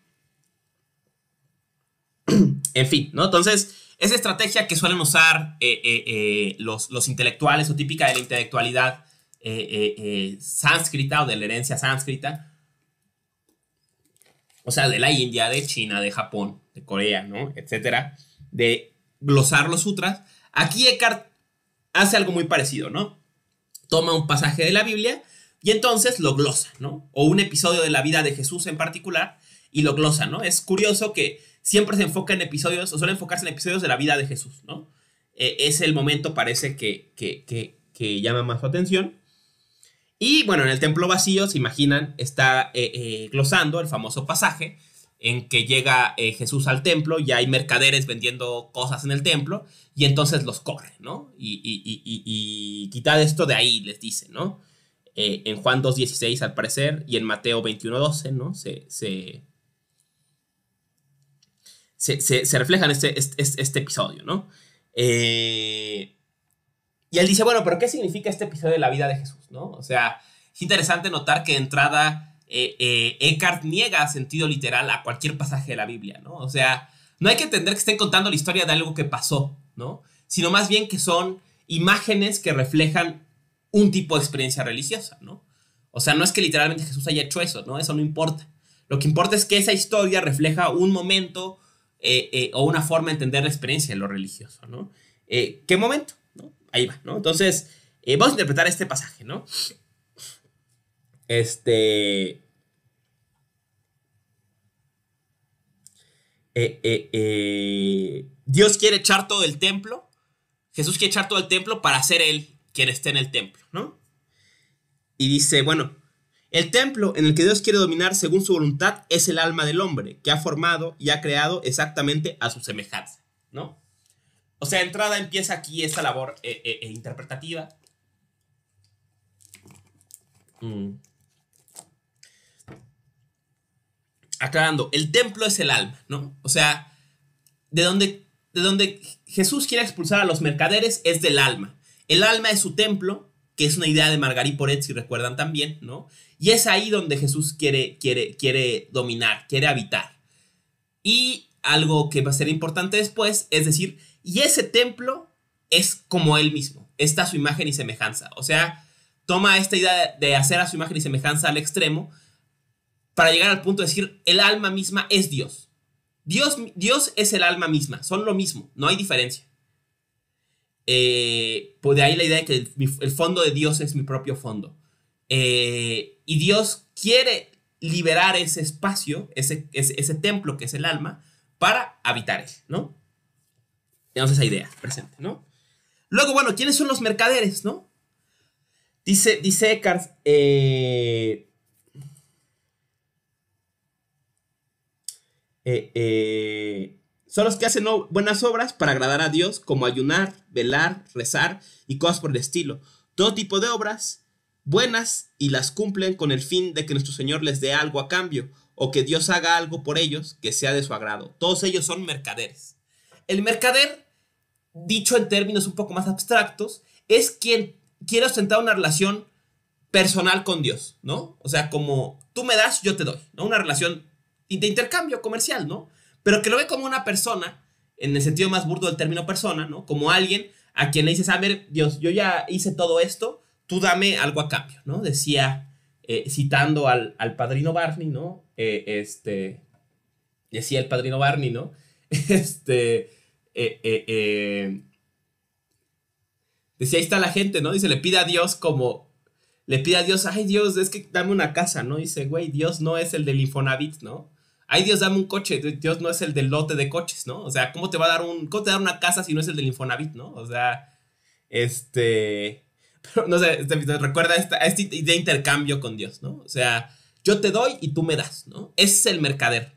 S1: fin, ¿no? Entonces, esa estrategia que suelen usar los, intelectuales o típica de la intelectualidad sánscrita o de la herencia sánscrita, o sea, de la India, de China, de Japón, de Corea, ¿no? Etcétera, de glosar los sutras, aquí Eckhart hace algo muy parecido, ¿no? Toma un pasaje de la Biblia y entonces lo glosa, ¿no? O un episodio de la vida de Jesús en particular y lo glosa, ¿no? Es curioso que siempre se enfoca en episodios, o suele enfocarse en episodios de la vida de Jesús, ¿no? Eh, es el momento, parece que, que, que, llama más su atención. Y bueno, en el templo vacío, se imaginan, está eh, eh, glosando el famoso pasaje en que llega eh, Jesús al templo y hay mercaderes vendiendo cosas en el templo y entonces los corre, ¿no? Y, y, esto de ahí, les dice, ¿no? Eh, en Juan 2.16 al parecer y en Mateo 21.12, ¿no? Se, se, refleja en este, este, este, este episodio, ¿no? Eh, y él dice, bueno, pero ¿qué significa este episodio de la vida de Jesús, ¿no? O sea, es interesante notar que entrada eh, eh, Eckhart niega sentido literal a cualquier pasaje de la Biblia, ¿no? O sea, no hay que entender que estén contando la historia de algo que pasó, ¿no? Sino más bien que son imágenes que reflejan un tipo de experiencia religiosa, ¿no? O sea, no es que literalmente Jesús haya hecho eso, ¿no? Eso no importa. Lo que importa es que esa historia refleja un momento eh, o una forma de entender la experiencia de lo religioso, ¿no? ¿Qué momento? Ahí va, ¿no? Entonces, vamos a interpretar este pasaje, ¿no? Este, Eh, eh, eh, Dios quiere echar todo el templo, Jesús quiere echar todo el templo para ser Él quien esté en el templo, ¿no? Y dice, bueno, el templo en el que Dios quiere dominar según su voluntad es el alma del hombre, que ha formado y ha creado exactamente a su semejanza, ¿no? O sea, entrada empieza aquí esta labor interpretativa. Mm. aclarando, el templo es el alma, ¿no? O sea, de donde, de donde Jesús quiere expulsar a los mercaderes es del alma. El alma es su templo, que es una idea de Margarit Poret, si recuerdan también, ¿no? Y es ahí donde Jesús quiere, quiere, quiere dominar, quiere habitar. Y algo que va a ser importante después es decir, y ese templo es como él mismo, está su imagen y semejanza. O sea, toma esta idea de hacer a su imagen y semejanza al extremo para llegar al punto de decir el alma misma es Dios. Dios, Dios es el alma misma, son lo mismo, no hay diferencia. Eh, pues de ahí la idea de que el, fondo de Dios es mi propio fondo. Eh, y Dios quiere liberar ese espacio, ese, ese, templo que es el alma, para habitar él, ¿no? Tenemos esa idea presente, ¿no? Luego, bueno, ¿quiénes son los mercaderes, no? Dice, dice Eckhart, eh, Eh, eh, son los que hacen buenas obras para agradar a Dios, como ayunar, velar, rezar y cosas por el estilo. Todo tipo de obras buenas y las cumplen con el fin de que nuestro Señor les dé algo a cambio o que Dios haga algo por ellos que sea de su agrado. Todos ellos son mercaderes. El mercader, dicho en términos un poco más abstractos, es quien quiere ostentar una relación personal con Dios, ¿no? O sea, como tú me das, yo te doy, ¿no? Una relación de intercambio comercial, ¿no? Pero que lo ve como una persona, en el sentido más burdo del término persona, ¿no? Como alguien a quien le dices, a ver, Dios, yo ya hice todo esto, tú dame algo a cambio, ¿no? Decía, eh, citando al, padrino Barney, ¿no? Eh, este, decía el padrino Barney, ¿no? Este, eh, decía, ahí está la gente, ¿no? Dice, le pide a Dios como, le pide a Dios, ay Dios, es que dame una casa, ¿no? Dice, güey, Dios no es el del Infonavit, ¿no? ay Dios, dame un coche, Dios no es el del lote de coches, ¿no? O sea, ¿cómo te va a dar un, una casa si no es el del Infonavit, ¿no? O sea, este, pero no sé, recuerda esta, idea de intercambio con Dios, ¿no? O sea, yo te doy y tú me das, ¿no? Ese es el mercader.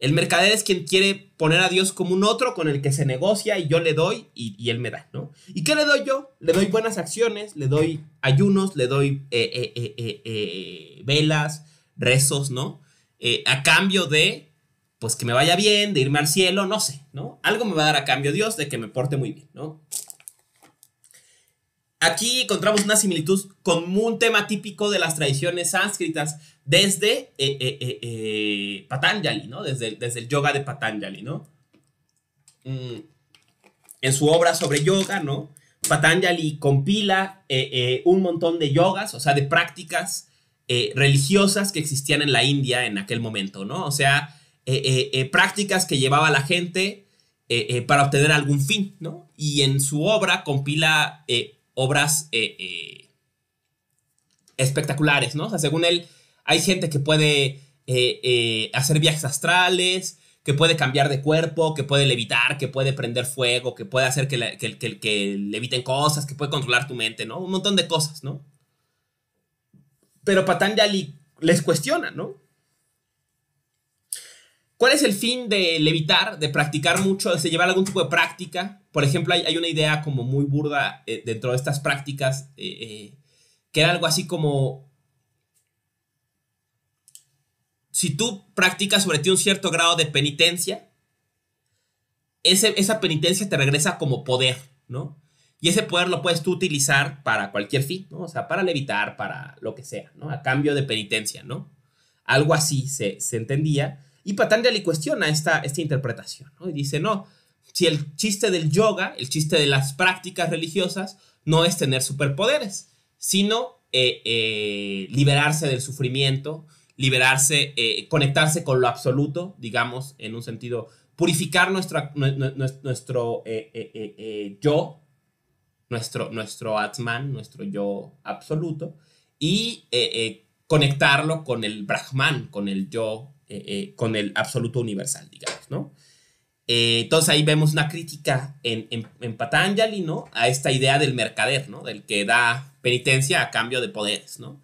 S1: El mercader es quien quiere poner a Dios como un otro con el que se negocia y yo le doy y, él me da, ¿no? ¿Y qué le doy yo? Le doy buenas acciones, le doy ayunos, le doy eh, eh, eh, velas, rezos, ¿no? Eh, a cambio de, pues que me vaya bien, de irme al cielo, no sé, ¿no? Algo me va a dar a cambio Dios de que me porte muy bien, ¿no? Aquí encontramos una similitud con un tema típico de las tradiciones sánscritas desde eh, eh, Patanjali, ¿no? Desde, desde, el yoga de Patanjali, ¿no? Mm, en su obra sobre yoga, ¿no? Patanjali compila un montón de yogas, o sea, de prácticas eh, religiosas que existían en la India en aquel momento, ¿no? O sea, eh, eh, prácticas que llevaba la gente para obtener algún fin, ¿no? Y en su obra compila obras espectaculares, ¿no? O sea, según él, hay gente que puede hacer viajes astrales, que puede cambiar de cuerpo, que puede levitar, que puede prender fuego, que puede hacer que, la, que, que, leviten cosas, que puede controlar tu mente, ¿no? Un montón de cosas, ¿no? Pero Patanjali les cuestiona, ¿no? ¿Cuál es el fin de levitar, de practicar mucho, de llevar algún tipo de práctica? Por ejemplo, hay, una idea como muy burda eh, dentro de estas prácticas, eh, eh, que era algo así como, si tú practicas sobre ti un cierto grado de penitencia, esa penitencia te regresa como poder, ¿no? Y ese poder lo puedes tú utilizar para cualquier fin, O sea, para levitar, para lo que sea, ¿no? A cambio de penitencia, ¿no? Algo así se, entendía. Y Patanjali cuestiona esta, esta interpretación, ¿no? Y dice, no, si el chiste del yoga, el chiste de las prácticas religiosas, no es tener superpoderes, sino eh, eh, liberarse del sufrimiento, liberarse, eh, conectarse con lo absoluto, digamos, en un sentido, purificar nuestra, nuestro yo nuestro, Atman, nuestro yo absoluto, y eh, eh, conectarlo con el Brahman, con el yo, eh, con el absoluto universal, digamos, ¿no? entonces ahí vemos una crítica en, Patanjali, ¿no? A esta idea del mercader, ¿no? Del que da penitencia a cambio de poderes, ¿no?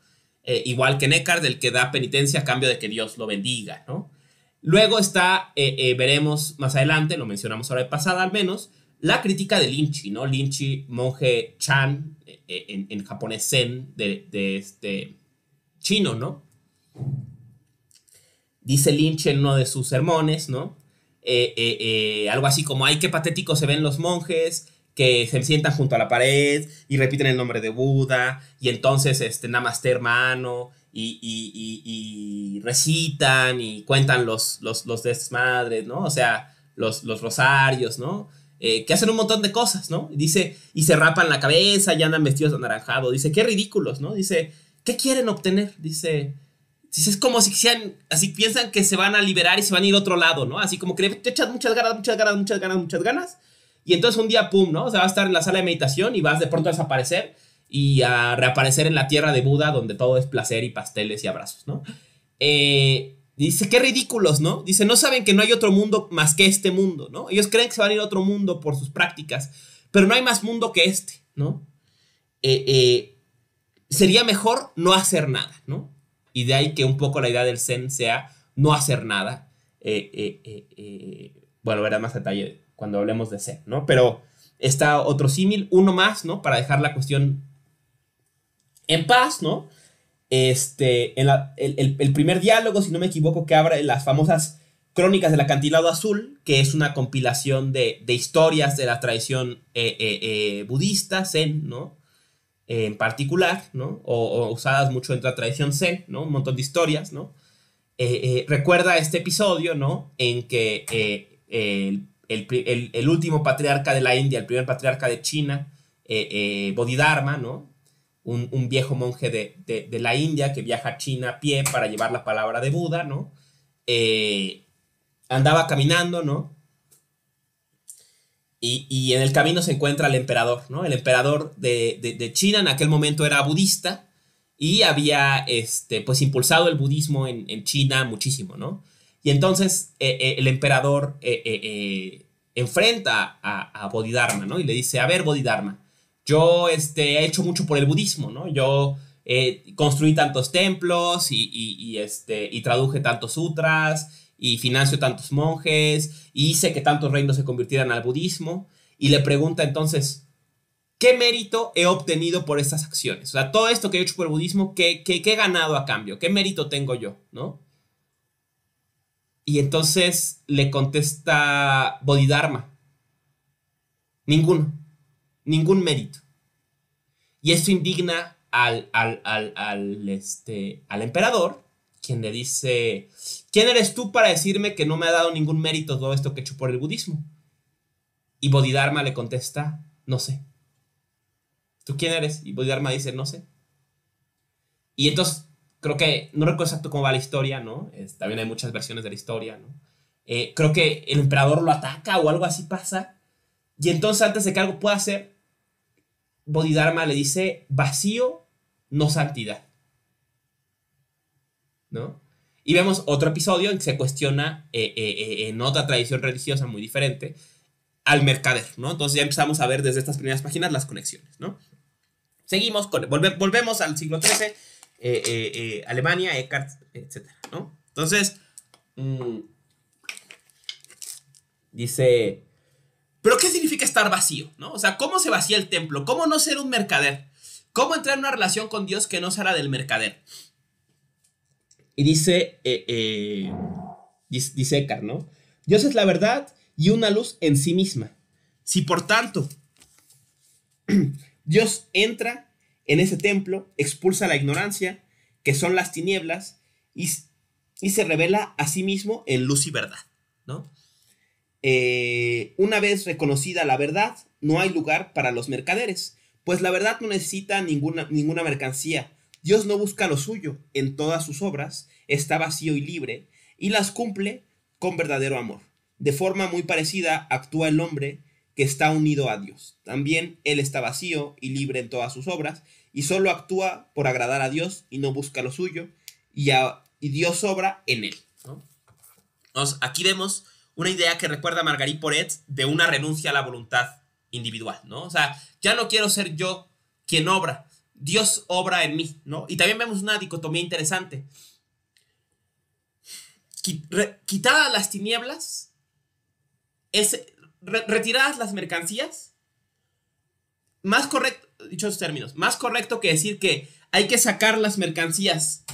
S1: igual que nécar del que da penitencia a cambio de que Dios lo bendiga, ¿no? Luego está, veremos más adelante, lo mencionamos ahora de pasada al menos, la crítica de Lynchi, ¿no? Lynchi, monje Chan, eh, eh, en, japonés Zen, de, este chino, ¿no? Dice Lynch en uno de sus sermones, ¿no? Eh, algo así como, ay, qué patético se ven los monjes que se sientan junto a la pared y repiten el nombre de Buda, y entonces, este, namaste hermano, y, y, recitan y cuentan los, los, desmadres, ¿no? O sea, los, los rosarios, ¿no? Eh, que hacen un montón de cosas, ¿no? Dice, y se rapan la cabeza y andan vestidos anaranjados. Dice, qué ridículos, ¿no? Dice, ¿qué quieren obtener? Dice, es como si sean, así piensan que se van a liberar y se van a ir a otro lado, ¿no? Así como que te echas muchas ganas, muchas ganas, muchas ganas, muchas ganas. Y entonces un día, pum, ¿no? O sea, vas a estar en la sala de meditación y vas de pronto a desaparecer y a reaparecer en la tierra de Buda, donde todo es placer y pasteles y abrazos, ¿no? Eh, Dice, qué ridículos, ¿no? Dice, no saben que no hay otro mundo más que este mundo, ¿no? Ellos creen que se van a ir a otro mundo por sus prácticas, pero no hay más mundo que este, ¿no? Eh, eh, sería mejor no hacer nada, ¿no? Y de ahí que un poco la idea del Zen sea no hacer nada. Eh, bueno, verá más detalle cuando hablemos de Zen, ¿no? Pero está otro símil, uno más, ¿no? Para dejar la cuestión en paz, ¿no? Este, el, primer diálogo, si no me equivoco, que abre las famosas Crónicas del Acantilado Azul, que es una compilación de, de historias de la tradición eh, eh, eh, budista, zen, ¿no? en particular, ¿no? O, usadas mucho en la tradición zen, ¿no? Un montón de historias, ¿no? recuerda este episodio, ¿no? En que el, el, último patriarca de la India, el primer patriarca de China, Bodhidharma, ¿no? un, viejo monje de, la India que viaja a China a pie para llevar la palabra de Buda, ¿no? Eh, andaba caminando, ¿no? Y, en el camino se encuentra el emperador, ¿no? El emperador de, China en aquel momento era budista y había, este, pues, impulsado el budismo en, China muchísimo, ¿no? Y entonces eh, eh, el emperador enfrenta a, a, Bodhidharma, ¿no? Y le dice, a ver, Bodhidharma, yo este, he hecho mucho por el budismo, ¿no? Yo eh, construí tantos templos y, este, y traduje tantos sutras y financio tantos monjes y hice que tantos reinos se convirtieran al budismo. Y le pregunta entonces, ¿qué mérito he obtenido por estas acciones? O sea, todo esto que he hecho por el budismo, ¿qué, he ganado a cambio? ¿Qué mérito tengo yo? ¿No? Y entonces le contesta Bodhidharma, ninguno ningún mérito. Y esto indigna al, al, al, este, al emperador, quien le dice, ¿quién eres tú para decirme que no me ha dado ningún mérito todo esto que he hecho por el budismo? Y Bodhidharma le contesta, no sé. ¿Tú quién eres? Y Bodhidharma dice, no sé. Y entonces, creo que, no recuerdo exacto cómo va la historia, ¿no? también hay muchas versiones de la historia, ¿no? Eh, creo que el emperador lo ataca o algo así pasa. Y entonces, antes de que algo pueda hacer, Bodhidharma le dice vacío, no santidad. ¿No? Y vemos otro episodio en que se cuestiona eh, eh, eh, en otra tradición religiosa muy diferente al mercader, ¿no? Entonces ya empezamos a ver desde estas primeras páginas las conexiones, ¿no? Seguimos, con, volvemos al siglo XIII, Alemania, Eckhart, etc. ¿no? Entonces, mm, dice pero ¿qué significa estar vacío? ¿no? O sea, ¿cómo se vacía el templo? ¿Cómo no ser un mercader? ¿Cómo entrar en una relación con Dios que no la del mercader? Y dice, eh, eh dice, ¿no? Dios es la verdad y una luz en sí misma. Si por tanto Dios entra en ese templo, expulsa la ignorancia, que son las tinieblas, y, y se revela a sí mismo en luz y verdad, ¿no? Eh, una vez reconocida la verdad, no hay lugar para los mercaderes, pues la verdad no necesita ninguna, ninguna mercancía. Dios no busca lo suyo, en todas sus obras está vacío y libre, y las cumple con verdadero amor. De forma muy parecida actúa el hombre que está unido a Dios. También él está vacío y libre en todas sus obras, y solo actúa por agradar a Dios y no busca lo suyo, y, Dios obra en él. aquí vemos una idea que recuerda a Marguerite Poret de una renuncia a la voluntad individual, ¿no? O sea, ya no quiero ser yo quien obra, Dios obra en mí, ¿no? Y también vemos una dicotomía interesante. Quitadas las tinieblas, es, retiradas las mercancías, más correcto, dichos términos, más correcto que decir que hay que sacar las mercancías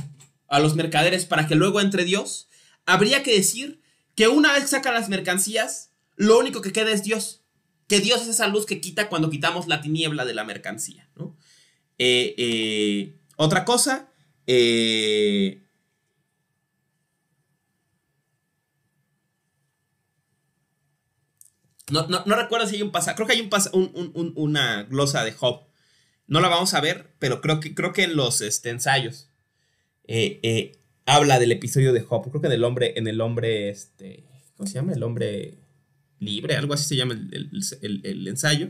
S1: a los mercaderes para que luego entre Dios, habría que decir que una vez que saca las mercancías, lo único que queda es Dios. Que Dios es esa luz que quita cuando quitamos la tiniebla de la mercancía. Eh, eh, otra cosa, eh, no, no, no, recuerdo si hay un pasaje, creo que hay un, pasaje, un, un, una glosa de Job. No la vamos a ver, pero creo que, creo que en los este, ensayos. Eh, habla del episodio de Hop. creo que del hombre, en el hombre, este, ¿cómo se llama? El hombre libre, algo así se llama el, ensayo,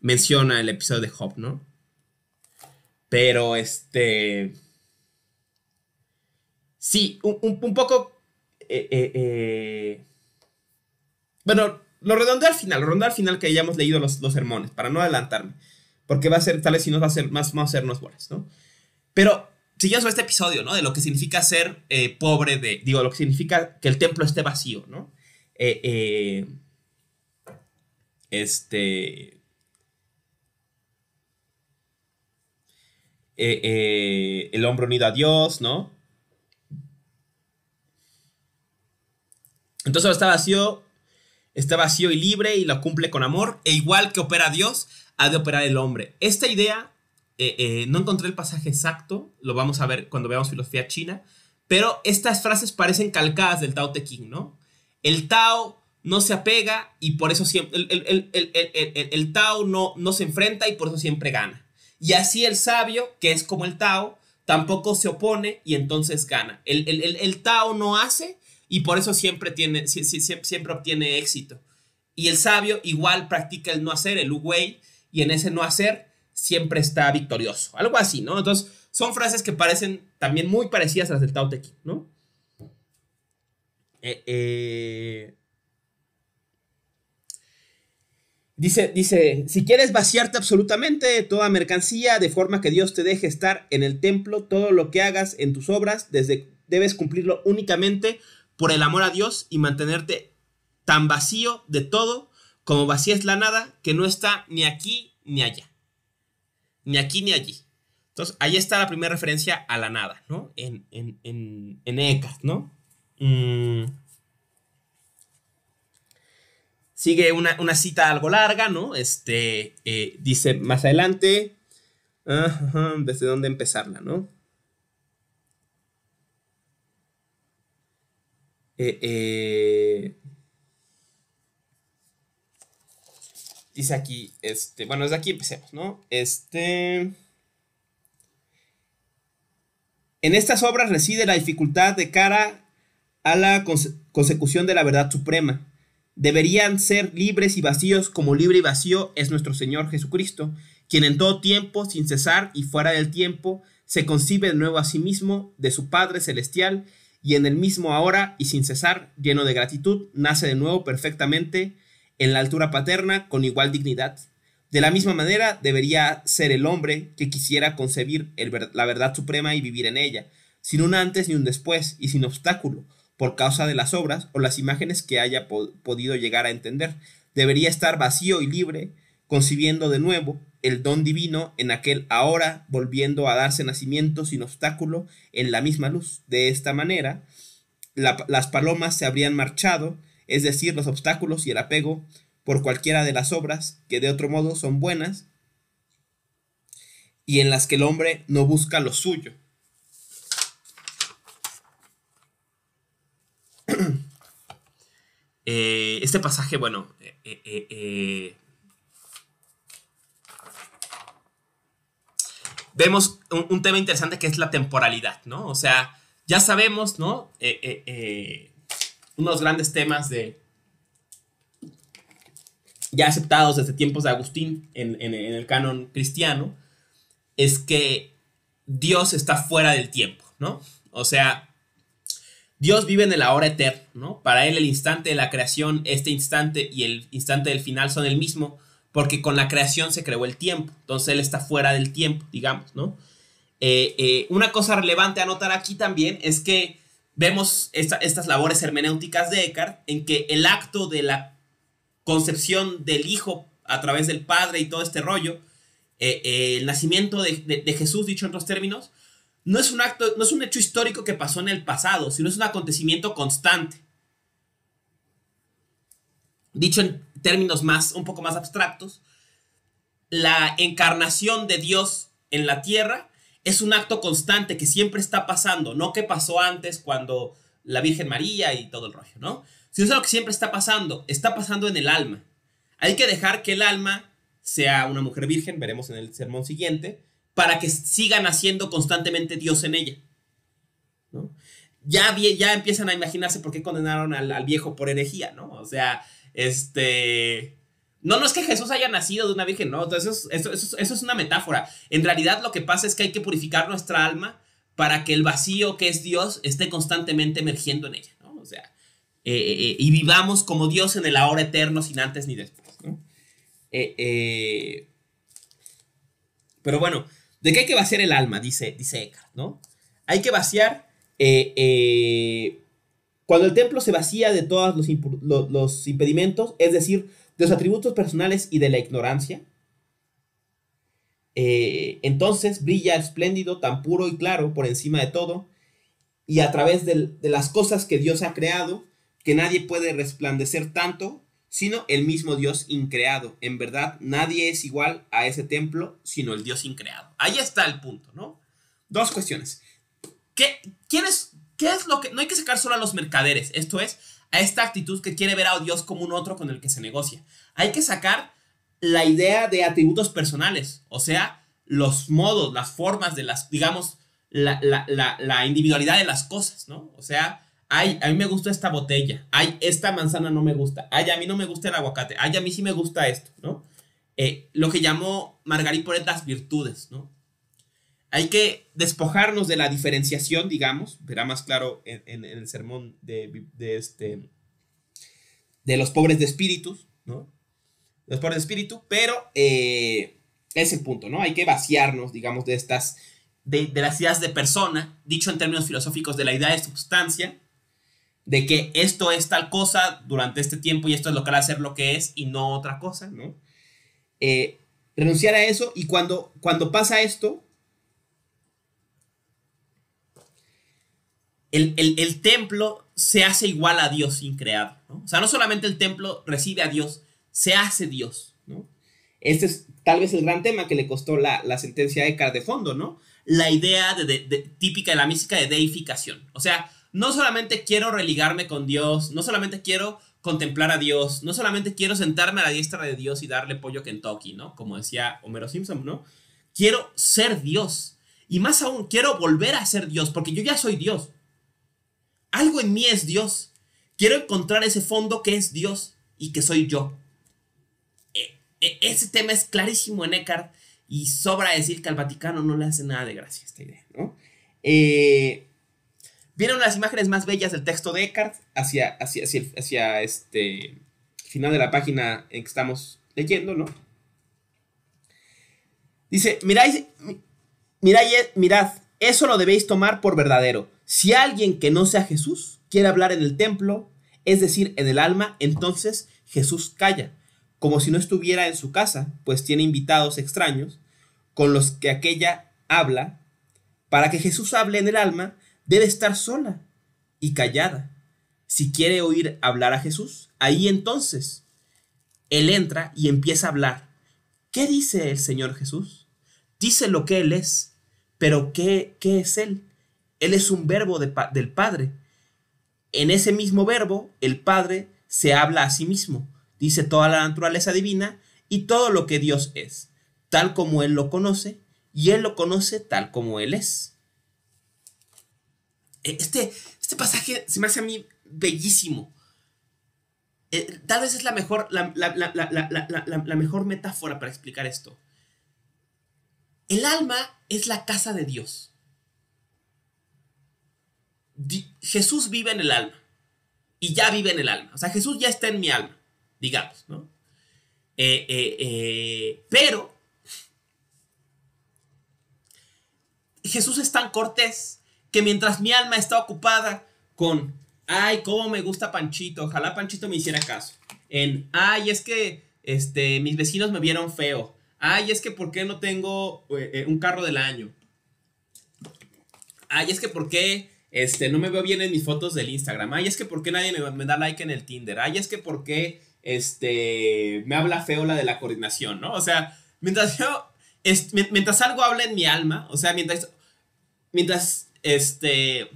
S1: menciona el episodio de Hop. ¿no? Pero este... Sí, un, poco... Eh, eh, eh, bueno, lo redondeo al final, lo redondeo al final que hayamos leído los, los sermones, para no adelantarme, porque va a ser, tal vez si nos va a ser más, más hacernos buenas, ¿no? Pero si ya sobre este episodio, ¿no? De lo que significa ser eh, pobre, de, digo, lo que significa que el templo esté vacío, ¿no? Eh, eh, este... el hombre unido a Dios, ¿no? Entonces está vacío, está vacío y libre y lo cumple con amor, e igual que opera Dios, ha de operar el hombre. Esta idea eh, eh, no encontré el pasaje exacto, lo vamos a ver cuando veamos filosofía china, pero estas frases parecen calcadas del Tao Te Ching, ¿no? El Tao no se apega y por eso siempre, el, el, Tao no, no se enfrenta y por eso siempre gana. Y así el sabio, que es como el Tao, tampoco se opone y entonces gana. El, Tao no hace y por eso siempre, tiene, siempre, obtiene éxito. Y el sabio igual practica el no hacer, el Wei y en ese no hacer siempre está victorioso. Algo así, ¿no? Entonces, son frases que parecen también muy parecidas a las del Tao ¿no? Eh, eh, dice, dice, si quieres vaciarte absolutamente toda mercancía, de forma que Dios te deje estar en el templo, todo lo que hagas en tus obras, desde, debes cumplirlo únicamente por el amor a Dios y mantenerte tan vacío de todo como vacía es la nada que no está ni aquí ni allá ni aquí ni allí. Entonces, ahí está la primera referencia a la nada, ¿no? En, en, ¿no? Mm. Sigue una, cita algo larga, ¿no? Este, eh, dice más adelante, desde dónde empezarla, ¿no? eh, eh Dice aquí, este, bueno, desde aquí empecemos, ¿no? Este... En estas obras reside la dificultad de cara a la consecución de la verdad suprema. Deberían ser libres y vacíos como libre y vacío es nuestro Señor Jesucristo, quien en todo tiempo, sin cesar y fuera del tiempo, se concibe de nuevo a sí mismo, de su Padre Celestial, y en el mismo ahora y sin cesar, lleno de gratitud, nace de nuevo perfectamente en la altura paterna con igual dignidad. De la misma manera debería ser el hombre que quisiera concebir la verdad suprema y vivir en ella, sin un antes ni un después y sin obstáculo, por causa de las obras o las imágenes que haya podido llegar a entender. Debería estar vacío y libre, concibiendo de nuevo el don divino en aquel ahora, volviendo a darse nacimiento sin obstáculo en la misma luz. De esta manera, las palomas se habrían marchado es decir, los obstáculos y el apego por cualquiera de las obras que de otro modo son buenas y en las que el hombre no busca lo suyo. Eh, este pasaje, bueno, eh, eh, vemos un, tema interesante que es la temporalidad, ¿no? O sea, ya sabemos, ¿no? unos grandes temas de ya aceptados desde tiempos de Agustín en, el canon cristiano, es que Dios está fuera del tiempo, ¿no? O sea, Dios vive en el ahora eterno, ¿no? Para él el instante de la creación, este instante y el instante del final son el mismo, porque con la creación se creó el tiempo, entonces él está fuera del tiempo, digamos, ¿no? Eh, eh, una cosa relevante a notar aquí también es que vemos estas labores hermenéuticas de Eckhart en que el acto de la concepción del hijo a través del padre y todo este rollo, eh, eh, el nacimiento de, Jesús, dicho en otros términos, no es un acto, no es un hecho histórico que pasó en el pasado, sino es un acontecimiento constante. Dicho en términos más, un poco más abstractos, la encarnación de Dios en la tierra es un acto constante que siempre está pasando, no que pasó antes cuando la Virgen María y todo el rollo, ¿no? Si es lo que siempre está pasando, está pasando en el alma. Hay que dejar que el alma sea una mujer virgen, veremos en el sermón siguiente, para que siga naciendo constantemente Dios en ella. ¿no? Ya, ya empiezan a imaginarse por qué condenaron al, al viejo por herejía, ¿no? O sea, este no, no es que Jesús haya nacido de una virgen, no, eso, es una metáfora. En realidad lo que pasa es que hay que purificar nuestra alma para que el vacío que es Dios esté constantemente emergiendo en ella, ¿no? O sea, eh, eh, eh, y vivamos como Dios en el ahora eterno, sin antes ni después, ¿no? pero bueno, ¿de qué hay que vaciar el alma? Dice, dice ¿no? Hay que vaciar... cuando el templo se vacía de todos los, los impedimentos, es decir, de los atributos personales y de la ignorancia. Eh, entonces brilla espléndido, tan puro y claro por encima de todo, y a través de las cosas que Dios ha creado, que nadie puede resplandecer tanto, sino el mismo Dios increado. En verdad, nadie es igual a ese templo, sino el Dios increado. Ahí está el punto, ¿no? Dos cuestiones. ¿Qué, quién ¿Qué es lo que.? No hay que sacar solo a los mercaderes. Esto es, a esta actitud que quiere ver a Dios como un otro con el que se negocia. Hay que sacar la idea de atributos personales, o sea, los modos, las formas de las, digamos, la, individualidad de las cosas, ¿no? O sea, ay, a mí me gusta esta botella, ay, esta manzana no me gusta, ay, a mí no me gusta el aguacate, ay, a mí sí me gusta esto, ¿no? Eh, lo que llamó margarita por las virtudes, ¿no? Hay que despojarnos de la diferenciación, digamos, verá más claro en, el sermón de, de, este, de los pobres de espíritus, ¿no? Los pobres de espíritu, pero eh, ese es el punto, ¿no? Hay que vaciarnos, digamos, de estas, de, las ideas de persona, dicho en términos filosóficos, de la idea de sustancia, de que esto es tal cosa durante este tiempo y esto es lo que va a ser lo que es y no otra cosa, ¿no? Eh, renunciar a eso y cuando, cuando pasa esto, el, templo se hace igual a Dios sin crear ¿no? O sea, no solamente el templo recibe a Dios, se hace Dios. Este es tal vez el gran tema que le costó la, sentencia de Eckhart de fondo, ¿no? La idea de, típica de la mística de deificación. O sea, no solamente quiero religarme con Dios, no solamente quiero contemplar a Dios, no solamente quiero sentarme a la diestra de Dios y darle pollo Kentucky, ¿no? Como decía Homero Simpson, ¿no? Quiero ser Dios. Y más aún, quiero volver a ser Dios, porque yo ya soy Dios algo en mí es Dios. Quiero encontrar ese fondo que es Dios y que soy yo. E, e, ese tema es clarísimo en Eckhart y sobra decir que al Vaticano no le hace nada de gracia esta idea, ¿no? Eh, vieron las imágenes más bellas del texto de Eckhart hacia, hacia, hacia, este final de la página en que estamos leyendo, ¿no? Dice, miráis, miráis, mirad, eso lo debéis tomar por verdadero. Si alguien que no sea Jesús quiere hablar en el templo, es decir, en el alma, entonces Jesús calla, como si no estuviera en su casa, pues tiene invitados extraños con los que aquella habla. Para que Jesús hable en el alma, debe estar sola y callada. Si quiere oír hablar a Jesús, ahí entonces él entra y empieza a hablar. ¿Qué dice el Señor Jesús? Dice lo que Él es, pero ¿qué, es Él? Él es un verbo del Padre. En ese mismo verbo, el Padre se habla a sí mismo, dice toda la naturaleza divina y todo lo que Dios es, tal como Él lo conoce, y Él lo conoce tal como Él es. E, este, este pasaje se me hace a mí bellísimo. Eh, tal vez es la mejor, la, la mejor metáfora para explicar esto. El alma es la casa de Dios. Jesús vive en el alma y ya vive en el alma. O sea, Jesús ya está en mi alma, digamos, ¿no? Eh, eh, eh, pero Jesús es tan cortés que mientras mi alma está ocupada con, ay, cómo me gusta Panchito, ojalá Panchito me hiciera caso. En, ay, es que este, mis vecinos me vieron feo. Ay, es que ¿por qué no tengo un carro del año? Ay, es que ¿por qué este, no me veo bien en mis fotos del Instagram. Ay, es que ¿por qué nadie me, da like en el Tinder? Ay, es que ¿por qué este, me habla feo la de la coordinación, ¿no? O sea, mientras yo, mientras algo habla en mi alma, o sea, mientras, mientras, este,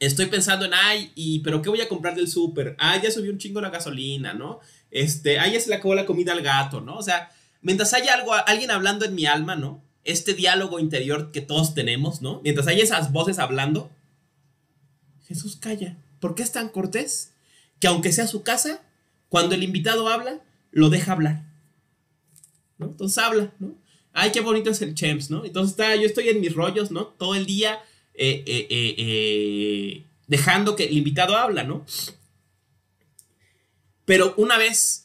S1: estoy pensando en, ay, y, pero ¿qué voy a comprar del súper? Ay, ya subió un chingo la gasolina, ¿no? Este, ay, ya se le acabó la comida al gato, ¿no? O sea, mientras haya algo, alguien hablando en mi alma, ¿no? Este diálogo interior que todos tenemos, ¿no? Mientras haya esas voces hablando, Jesús calla, porque es tan cortés que aunque sea su casa, cuando el invitado habla, lo deja hablar. ¿no? Entonces habla, ¿no? Ay, qué bonito es el Chems, ¿no? Entonces está, yo estoy en mis rollos, ¿no? Todo el día eh, eh, eh, dejando que el invitado habla, ¿no? Pero una vez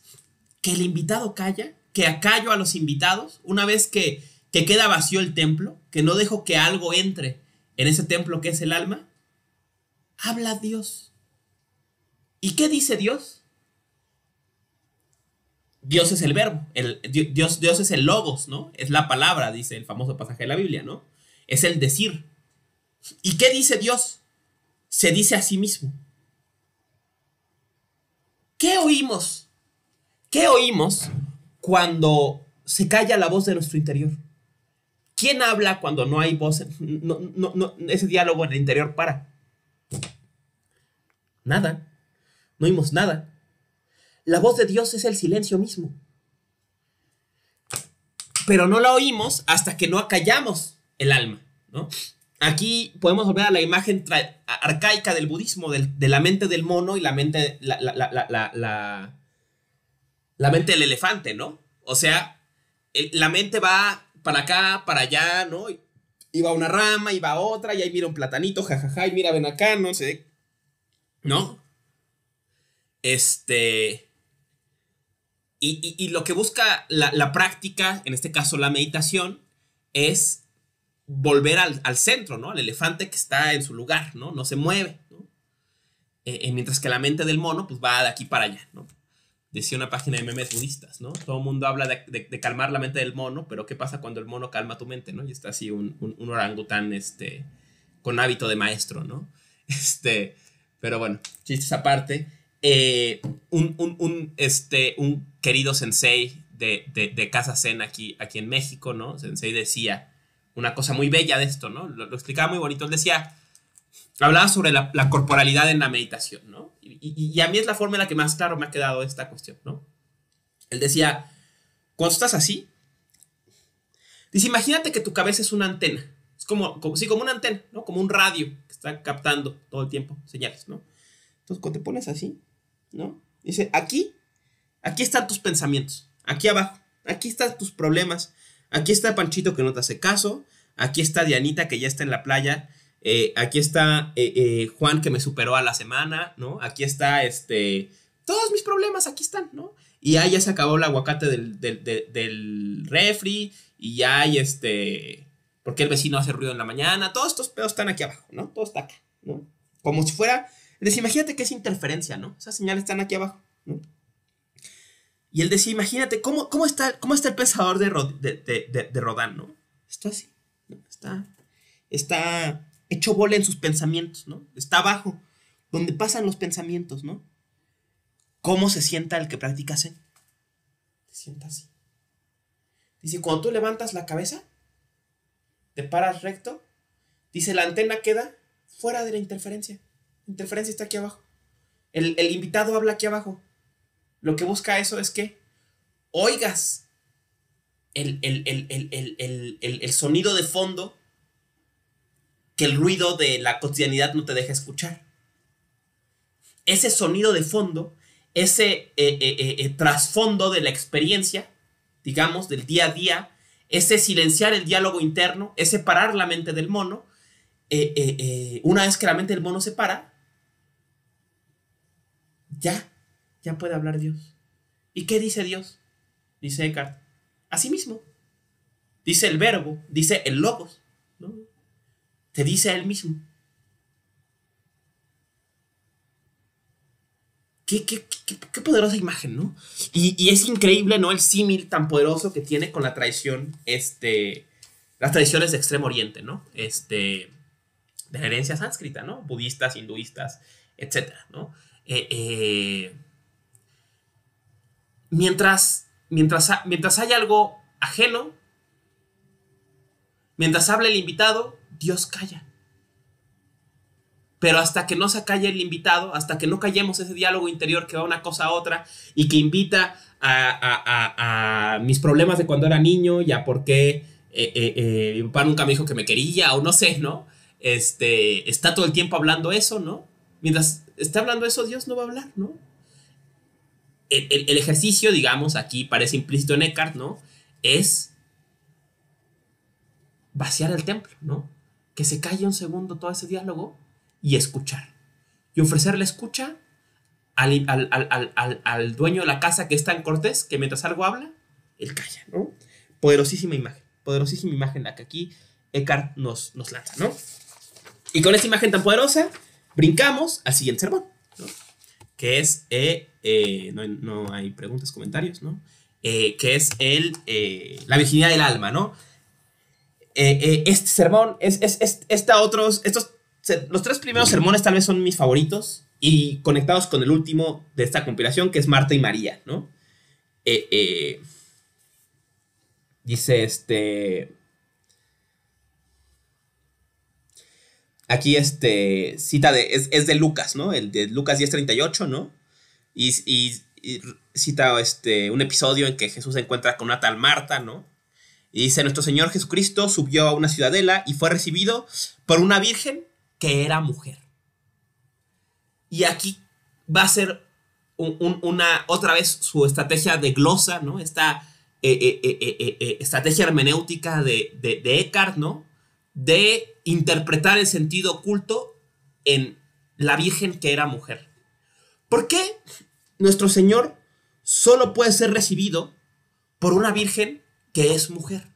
S1: que el invitado calla, que acallo a los invitados, una vez que, que queda vacío el templo, que no dejo que algo entre en ese templo que es el alma, habla Dios. ¿Y qué dice Dios? Dios es el verbo, el, Dios, Dios es el logos, ¿no? Es la palabra, dice el famoso pasaje de la Biblia, ¿no? Es el decir. ¿Y qué dice Dios? Se dice a sí mismo. ¿Qué oímos? ¿Qué oímos cuando se calla la voz de nuestro interior? ¿Quién habla cuando no hay voz? ese diálogo en el interior para. Nada. No oímos nada. La voz de Dios es el silencio mismo. Pero no la oímos hasta que no acallamos el alma, ¿no? Aquí podemos volver a la imagen arcaica del budismo, de la mente del mono y la mente, la, la, mente del elefante, ¿no? O sea, la mente va para acá, para allá, ¿no? Y va una rama, y va otra, y ahí mira un platanito, jajaja, y mira, ven acá, no sé, ¿No? Este... Y, lo que busca la, práctica, en este caso la meditación, es volver al, centro, ¿no? Al elefante que está en su lugar, ¿no? No se mueve, ¿no? Eh, eh, mientras que la mente del mono, pues va de aquí para allá, ¿no? decía una página de memes budistas, ¿no? Todo el mundo habla de, calmar la mente del mono, pero ¿qué pasa cuando el mono calma tu mente, ¿no? Y está así un, un, un orangután, este, con hábito de maestro, ¿no? Este, pero bueno, chistes aparte. Eh, un, este, un querido sensei de, Casa Zen aquí, aquí en México, ¿no? Sensei decía una cosa muy bella de esto, ¿no? Lo, explicaba muy bonito. Él decía, hablaba sobre la, corporalidad en la meditación, ¿no? Y, a mí es la forma en la que más claro me ha quedado esta cuestión, ¿no? Él decía, cuando estás así, dice, imagínate que tu cabeza es una antena. Es como, como sí, como una antena, ¿no? Como un radio está captando todo el tiempo señales, ¿no? Entonces, cuando te pones así, ¿no? Dice, aquí, aquí están tus pensamientos, aquí abajo, aquí están tus problemas, aquí está Panchito que no te hace caso, aquí está Dianita que ya está en la playa, eh, aquí está eh, eh, Juan que me superó a la semana, ¿no? Aquí está este, todos mis problemas aquí están, ¿no? Y ahí ya se acabó el aguacate del, del, del refri y ya hay este porque el vecino hace ruido en la mañana, todos estos pedos están aquí abajo, ¿no? Todo está acá, ¿no? Como si fuera, les imagínate que es interferencia, ¿no? Esas señales están aquí abajo, Y él decía, imagínate cómo, cómo, está, cómo está el pensador de, Rodán, ¿no? Está así, Está, está hecho bola en sus pensamientos, ¿no? Está abajo, donde pasan los pensamientos, ¿no? ¿Cómo se sienta el que practica Zen? Se sienta así. Dice, cuando tú levantas la cabeza, te paras recto, dice la antena queda fuera de la interferencia. La interferencia está aquí abajo. El, invitado habla aquí abajo. Lo que busca eso es que oigas el, sonido de fondo que el ruido de la cotidianidad no te deja escuchar. Ese sonido de fondo, ese eh, eh, eh, trasfondo de la experiencia, digamos, del día a día, ese silenciar el diálogo interno, es separar la mente del mono. Eh, eh, eh, una vez que la mente del mono se para, ya, ya puede hablar Dios. ¿Y qué dice Dios? Dice Eckhart. Así mismo. Dice el verbo, dice el logos. Te dice a él mismo. Qué, poderosa imagen, ¿no? Y, es increíble, ¿no? El símil tan poderoso que tiene con la traición, este, las tradiciones de Extremo Oriente, ¿no? Este, de la herencia sánscrita, ¿no? Budistas, hinduistas, etcétera, ¿no? Eh, eh, mientras, mientras, mientras hay algo ajeno, mientras habla el invitado, Dios calla pero hasta que no se calle el invitado, hasta que no callemos ese diálogo interior que va una cosa a otra y que invita a, mis problemas de cuando era niño y a por qué eh, eh, eh, mi papá nunca me dijo que me quería o no sé, ¿no? Este, está todo el tiempo hablando eso, ¿no? Mientras está hablando eso, Dios no va a hablar, ¿no? el ejercicio, digamos, aquí parece implícito en Eckhart, ¿no? Es vaciar el templo, ¿no? Que se calle un segundo todo ese diálogo y escuchar. Y ofrecer la escucha al, dueño de la casa que está en cortés que mientras algo habla, él calla, ¿no? Poderosísima imagen, poderosísima imagen la que aquí Eckhart nos, lanza, ¿no? Y con esta imagen tan poderosa, brincamos al siguiente sermón, ¿no? Que es, eh, eh, no, hay preguntas, comentarios, ¿no? Eh, que es el, la virginidad del alma, ¿no? este sermón, es, es, esta otros, estos los tres primeros sermones tal vez son mis favoritos y conectados con el último de esta compilación, que es Marta y María, ¿no? Eh, eh, dice este... Aquí este cita de, es, de Lucas, ¿no? El de Lucas 10:38, ¿no? Y, y, cita este, un episodio en que Jesús se encuentra con una tal Marta, ¿no? Y dice, nuestro Señor Jesucristo subió a una ciudadela y fue recibido por una virgen que era mujer. Y aquí va a ser una, otra vez su estrategia de glosa, ¿no? Esta eh, eh, eh, estrategia hermenéutica de, de, de Eckhart, De interpretar el sentido oculto en la Virgen que era mujer. ¿Por qué nuestro Señor solo puede ser recibido por una Virgen que es mujer?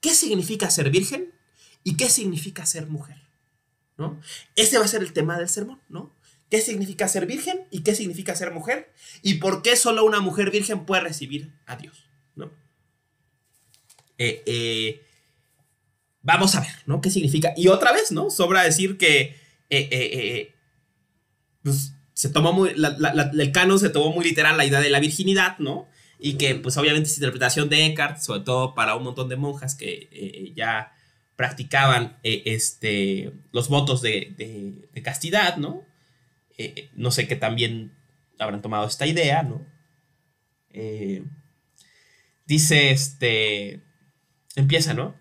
S1: ¿Qué significa ser virgen y qué significa ser mujer? ¿no? Ese va a ser el tema del sermón, ¿no? ¿Qué significa ser virgen y qué significa ser mujer? ¿Y por qué solo una mujer virgen puede recibir a Dios? Eh, eh, vamos a ver, ¿no? ¿Qué significa? Y otra vez, ¿no? Sobra decir que eh, pues, se tomó muy, el canon se tomó muy literal la idea de la virginidad, ¿no? Y que pues obviamente es interpretación de Eckhart, sobre todo para un montón de monjas que ya practicaban eh, este, los votos de, castidad, ¿no? Eh, eh, no sé qué también habrán tomado esta idea, ¿no? dice este. Empieza, ¿no?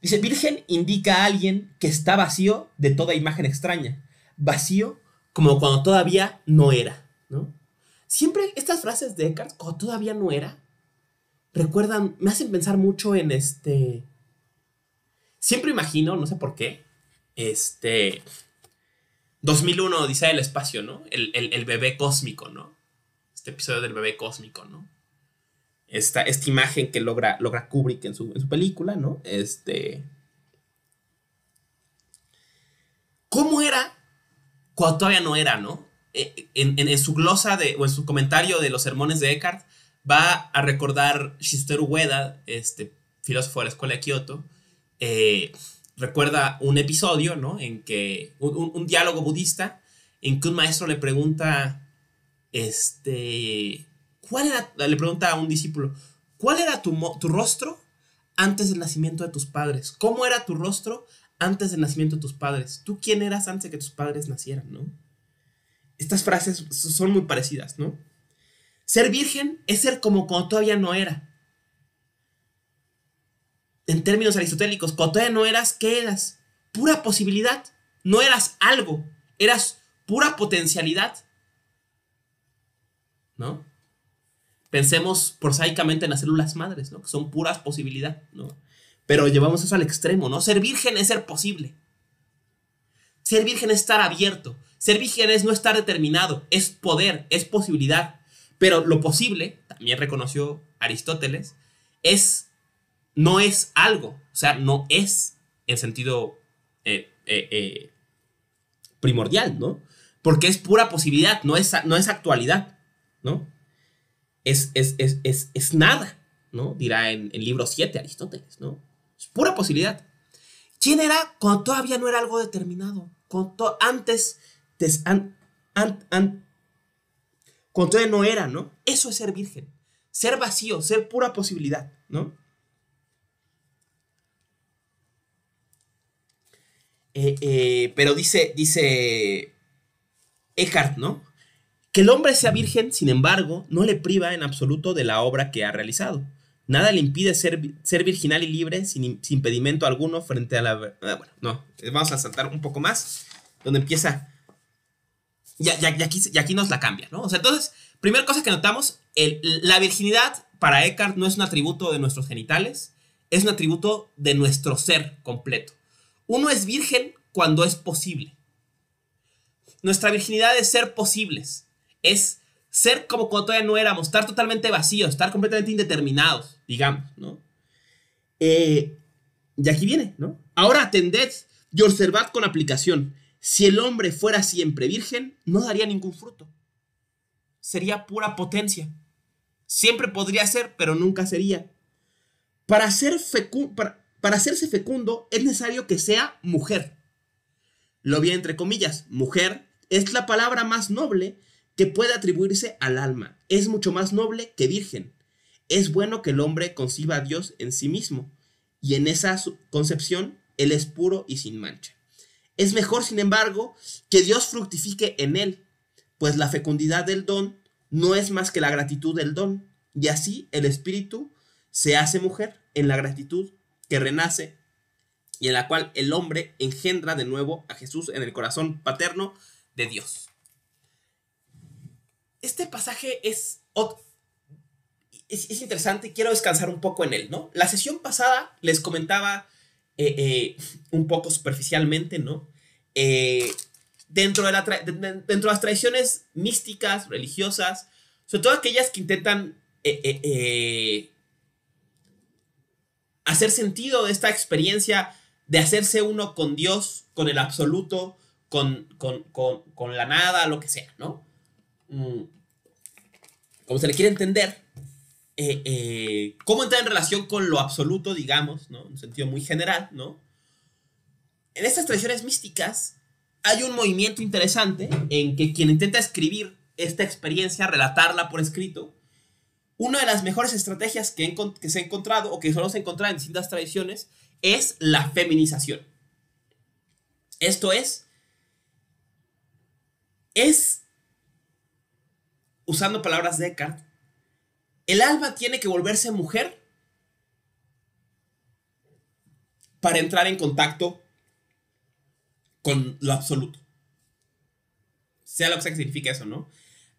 S1: Dice: Virgen indica a alguien que está vacío de toda imagen extraña. Vacío como cuando todavía no era, ¿no? Siempre estas frases de Eckhart, cuando todavía no era, recuerdan, me hacen pensar mucho en este. Siempre imagino, no sé por qué, este... 2001, dice el Espacio, ¿no? El, bebé cósmico, ¿no? Este episodio del bebé cósmico, ¿no? Esta, esta imagen que logra, logra Kubrick en su, en su película, ¿no? Este... ¿Cómo era cuando todavía no era, ¿no? Eh, en, su glosa de, o en su comentario de los sermones de Eckhart, va a recordar Shisteru Ueda, este filósofo de la escuela de Kioto, eh, recuerda un episodio, En que un, diálogo budista en que un maestro le pregunta, este, ¿cuál era? Le pregunta a un discípulo, ¿cuál era tu, rostro antes del nacimiento de tus padres? ¿Cómo era tu rostro antes del nacimiento de tus padres? ¿Tú quién eras antes de que tus padres nacieran, no? Estas frases son muy parecidas, ¿no? Ser virgen es ser como cuando todavía no era en términos aristotélicos, cuando no eras, ¿qué eras? Pura posibilidad. No eras algo, eras pura potencialidad. ¿No? Pensemos prosaicamente en las células madres, ¿no? Que son puras posibilidad, ¿no? Pero llevamos eso al extremo, ¿no? Ser virgen es ser posible. Ser virgen es estar abierto. Ser virgen es no estar determinado, es poder, es posibilidad. Pero lo posible, también reconoció Aristóteles, es no es algo, o sea, no es en sentido eh, eh, eh, primordial, ¿no? Porque es pura posibilidad, no es, no es actualidad, ¿no? Es, es, nada, ¿no? Dirá en, el libro 7 Aristóteles, ¿no? Es pura posibilidad. ¿Quién era cuando todavía no era algo determinado? Cuando antes, antes antes cuando todavía no era, ¿no? Eso es ser virgen, ser vacío, ser pura posibilidad, ¿no? Eh, eh, pero dice, dice Eckhart, ¿no? Que el hombre sea virgen, sin embargo, no le priva en absoluto de la obra que ha realizado. Nada le impide ser, ser virginal y libre sin, impedimento alguno frente a la... Ah, bueno, no, eh, vamos a saltar un poco más, donde empieza... Y aquí, nos la cambia, ¿no? O sea, entonces, primera cosa que notamos, la virginidad para Eckhart no es un atributo de nuestros genitales, es un atributo de nuestro ser completo. Uno es virgen cuando es posible. Nuestra virginidad es ser posibles, es ser como cuando todavía no éramos, estar totalmente vacíos, estar completamente indeterminados, digamos, ¿no? Eh, y aquí viene, ¿no? Ahora atended y observad con aplicación. Si el hombre fuera siempre virgen, no daría ningún fruto. Sería pura potencia. Siempre podría ser, pero nunca sería. Para ser, fecundo para hacerse fecundo es necesario que sea mujer. Lo vi entre comillas, mujer es la palabra más noble que puede atribuirse al alma, es mucho más noble que virgen. Es bueno que el hombre conciba a Dios en sí mismo, y en esa concepción él es puro y sin mancha. Es mejor, sin embargo, que Dios fructifique en él, pues la fecundidad del don no es más que la gratitud del don, y así el espíritu se hace mujer en la gratitud que renace y en la cual el hombre engendra de nuevo a Jesús en el corazón paterno de Dios. Este pasaje es, es, interesante, quiero descansar un poco en él, ¿no? La sesión pasada les comentaba eh, eh, un poco superficialmente, ¿no? Eh, dentro, de las tradiciones místicas, religiosas, sobre todo aquellas que intentan hacer sentido de esta experiencia de hacerse uno con Dios, con el absoluto, con, con, con, con la nada, lo que sea, ¿no? Mm, como se le quiere entender, eh, eh, cómo entrar en relación con lo absoluto, digamos, ¿no? En un sentido muy general, ¿no? En estas tradiciones místicas hay un movimiento interesante en que quien intenta escribir esta experiencia, relatarla por escrito, una de las mejores estrategias que, se ha encontrado o que solo se encuentra en distintas tradiciones es la feminización. Esto es, es, usando palabras de Eckhart, el alma tiene que volverse mujer para entrar en contacto con lo absoluto. Sea lo que significa eso, ¿no?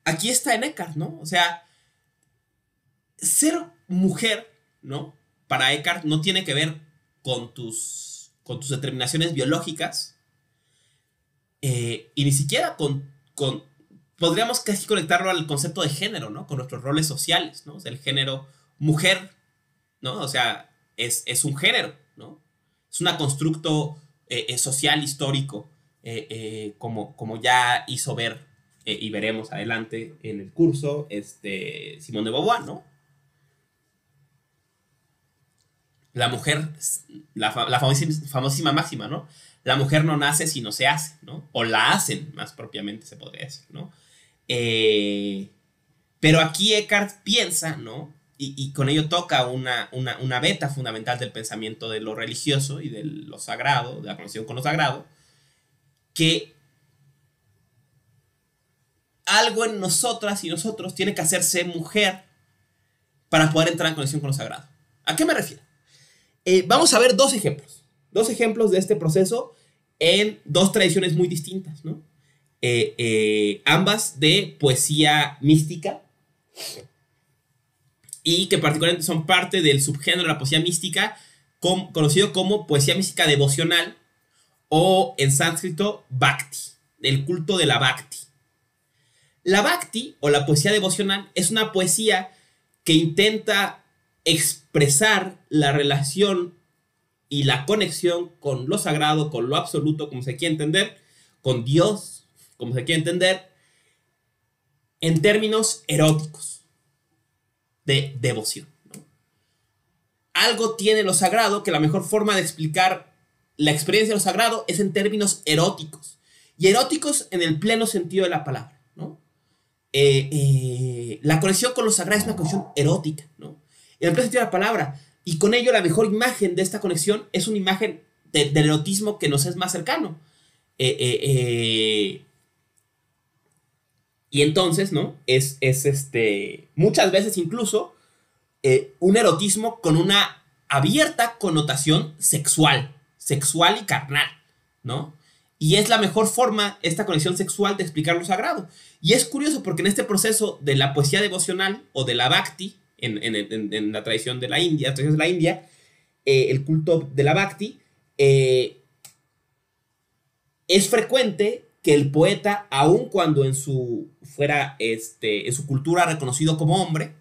S1: Aquí está en Eckhart, ¿no? O sea, ser mujer, ¿no? Para Eckhart no tiene que ver con tus, con tus determinaciones biológicas eh, y ni siquiera con, podríamos casi conectarlo al concepto de género, ¿no? Con nuestros roles sociales, ¿no? O sea, el género mujer, ¿no? O sea, es, un género, ¿no? Es un constructo eh, eh, social, histórico, como, como ya hizo ver y veremos adelante en el curso este, Simón de Beauvoir, ¿no? la mujer, la, la famosísima, máxima, ¿no? La mujer no nace sino se hace, ¿no? O la hacen, más propiamente se podría decir, ¿no? Eh, pero aquí Eckhart piensa, ¿no? Y, y con ello toca una, una, una, beta fundamental del pensamiento de lo religioso y de lo sagrado, de la conexión con lo sagrado, que algo en nosotras y nosotros tiene que hacerse mujer para poder entrar en conexión con lo sagrado. ¿A qué me refiero? Eh, vamos a ver dos ejemplos, dos ejemplos de este proceso en dos tradiciones muy distintas, ¿no? Eh, eh, ambas de poesía mística y que particularmente son parte del subgénero de la poesía mística conocido como poesía mística devocional o en sánscrito bhakti, el culto de la bhakti. La bhakti o la poesía devocional es una poesía que intenta expresar la relación y la conexión con lo sagrado, con lo absoluto, como se quiere entender, con Dios, como se quiere entender, en términos eróticos, de devoción. Algo tiene lo sagrado que la mejor forma de explicar la experiencia de lo sagrado es en términos eróticos. Y eróticos en el pleno sentido de la palabra. Eh, eh, la conexión con lo sagrado es una conexión erótica. ¿no? Y la palabra. Y con ello la mejor imagen de esta conexión es una imagen del erotismo que nos es más cercano. Eh, eh, eh. Y entonces, ¿no? Es, es este, muchas veces incluso un erotismo con una abierta connotación sexual, sexual y carnal, ¿no? Y es la mejor forma, esta conexión sexual, de explicar lo sagrado. Y es curioso porque en este proceso de la poesía devocional o de la bhakti, en, en, la tradición de la India, la India, eh, el culto de la Bhakti, eh, es frecuente que el poeta, aun cuando en su, fuera este, en su cultura reconocido como hombre,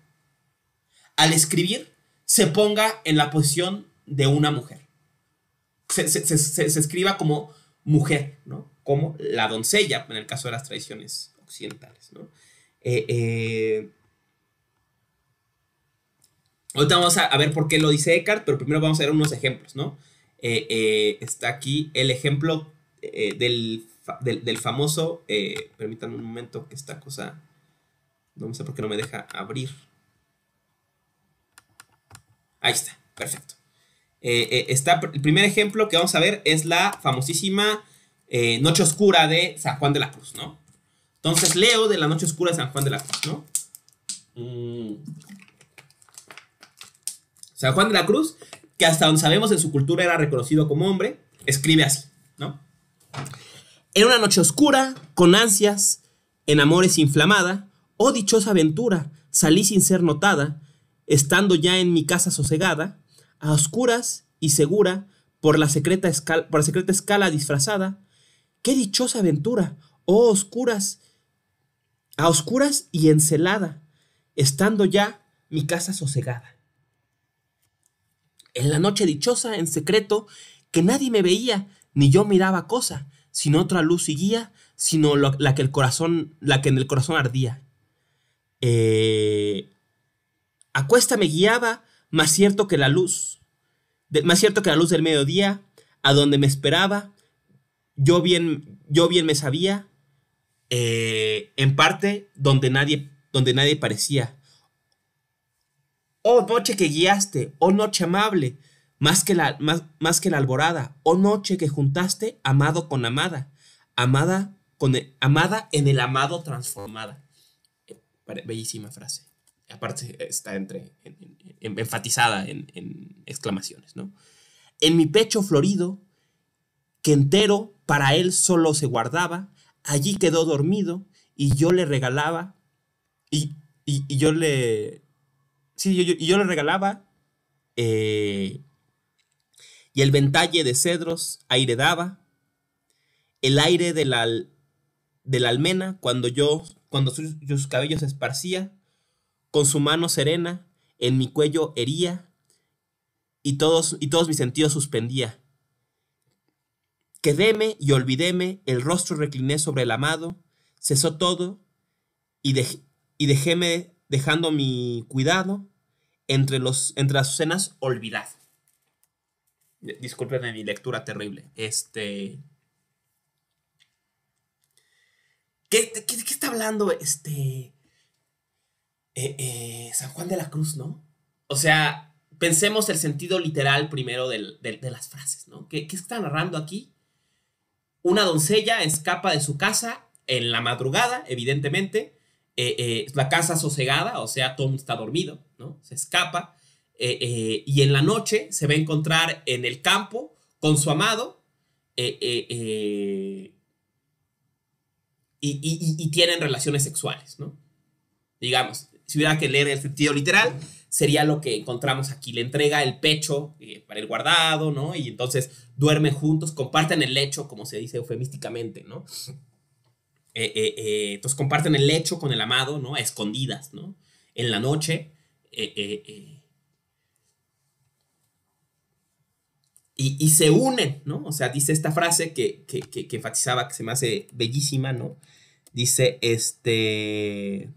S1: al escribir se ponga en la posición de una mujer. Se, escriba como mujer, ¿no? Como la doncella, en el caso de las tradiciones occidentales, ¿no? Eh, Ahorita vamos a, ver por qué lo dice Eckhart, pero primero vamos a ver unos ejemplos, ¿no? Eh, eh, está aquí el ejemplo eh, del, del, famoso, permítanme un momento que esta cosa, no sé por qué no me deja abrir. Ahí está, perfecto. está, el primer ejemplo que vamos a ver es la famosísima Noche Oscura de San Juan de la Cruz, ¿no? Entonces leo de la Noche Oscura de San Juan de la Cruz, ¿no? San Juan de la Cruz, que hasta donde sabemos en su cultura era reconocido como hombre, escribe así, ¿no? En una noche oscura, con ansias, en amores inflamada, oh dichosa aventura, salí sin ser notada, estando ya en mi casa sosegada, a oscuras y segura, por la secreta, escala, por la secreta escala disfrazada, qué dichosa aventura, oh oscuras, a oscuras y encelada, estando ya mi casa sosegada. En la noche dichosa, en secreto, que nadie me veía, ni yo miraba cosa, sino otra luz y guía, sino la que el corazón, la que en el corazón ardía. Eh, a cuesta me guiaba, más cierto que la luz, más cierto que la luz del mediodía, a donde me esperaba, yo bien, yo bien me sabía, eh, en parte donde nadie, donde nadie parecía. Oh noche que guiaste, oh noche amable, más que la, más, que alborada, oh noche que juntaste amado con amada, amada, con e, amada en el amado transformada. Eh, bellísima frase. Aparte está entre, enfatizada en exclamaciones, ¿no? En mi pecho florido, que entero para él solo se guardaba, allí quedó dormido y yo le regalaba y yo le Sí, yo, yo, yo regalaba. Eh, y el ventalle de cedros aire daba. El aire de la, almena, cuando yo, cuando sus, cabellos esparcía, con su mano serena, en mi cuello hería, y todos, y todos mis sentidos suspendía. Quedéme y olvidéme, el rostro recliné sobre el amado, cesó todo, y, y dejéme dejando mi cuidado entre, los, entre las cenas olvidadas. Eh, Disculpenme mi lectura terrible. Este. ¿Qué, está hablando este. Eh, eh, San Juan de la Cruz, ¿no? O sea, pensemos el sentido literal primero de las frases, ¿no? ¿Qué está narrando aquí? Una doncella escapa de su casa en la madrugada, evidentemente, eh, eh, la casa sosegada, o sea, Tom está dormido, ¿no? Se escapa eh, y en la noche se va a encontrar en el campo con su amado y, tienen relaciones sexuales, ¿no? Digamos, si hubiera que leer el sentido literal, sería lo que encontramos aquí. Le entrega el pecho para el guardado, ¿no? Y entonces duermen juntos, comparten el lecho, como se dice eufemísticamente, ¿no? Eh, eh, eh, entonces comparten el lecho con el amado, ¿no? A escondidas, ¿no? En la noche. Y, se unen, ¿no? O sea, dice esta frase que, enfatizaba, que se me hace bellísima, ¿no? Dice, este...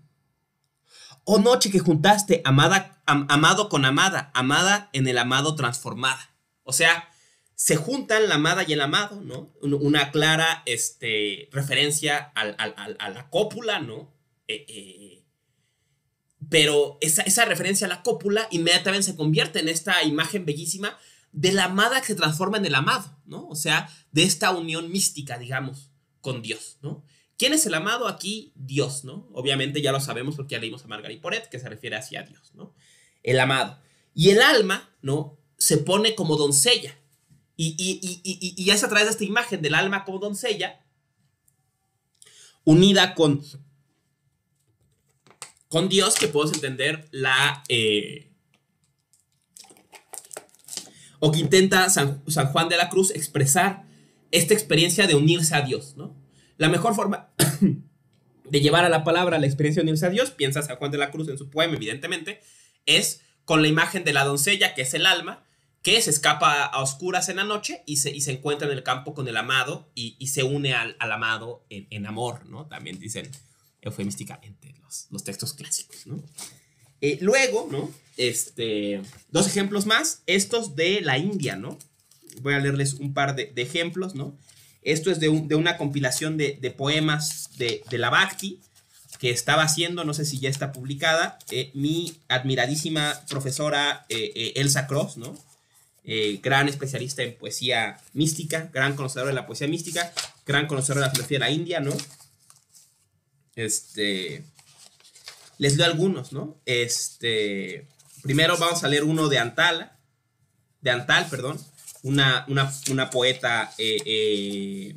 S1: Oh noche que juntaste, amada, amado con amada, amada en el amado transformada. O sea, se juntan la amada y el amado, ¿no? Una clara este, referencia a la cópula, ¿no? Eh, eh, pero esa, referencia a la cópula inmediatamente se convierte en esta imagen bellísima de la amada que se transforma en el amado, ¿no? O sea, de esta unión mística, digamos, con Dios, ¿no? ¿Quién es el amado aquí? Dios, ¿no? Obviamente ya lo sabemos porque ya leímos a Margarita Poret, que se refiere hacia Dios, ¿no? El amado. Y el alma, ¿no? Se pone como doncella, y, y, y, es a través de esta imagen del alma como doncella, unida con, con Dios, que podemos entender la... Eh, o que intenta San, Juan de la Cruz expresar esta experiencia de unirse a Dios, ¿no? La mejor forma de llevar a la palabra la experiencia de unirse a Dios, piensa San Juan de la Cruz en su poema, evidentemente, es con la imagen de la doncella, que es el alma, que se escapa a oscuras en la noche y se, encuentra en el campo con el amado y, se une al, amado en, amor, ¿no? También dicen eufemísticamente los, los textos clásicos, ¿no? Eh, luego, ¿no? Este, dos ejemplos más, estos de la India, ¿no? Voy a leerles un par de, ejemplos, ¿no? Esto es de, de una compilación de, poemas de, la Bhakti que estaba haciendo, no sé si ya está publicada, eh, mi admiradísima profesora eh, Elsa Cross, ¿no? Eh, gran especialista en poesía mística, gran conocedor de la poesía mística, gran conocedor de la filosofía de la India, ¿no? Este. Les leo algunos, ¿no? Este. Primero vamos a leer uno de Antal. de Antal, perdón, una, una, poeta eh,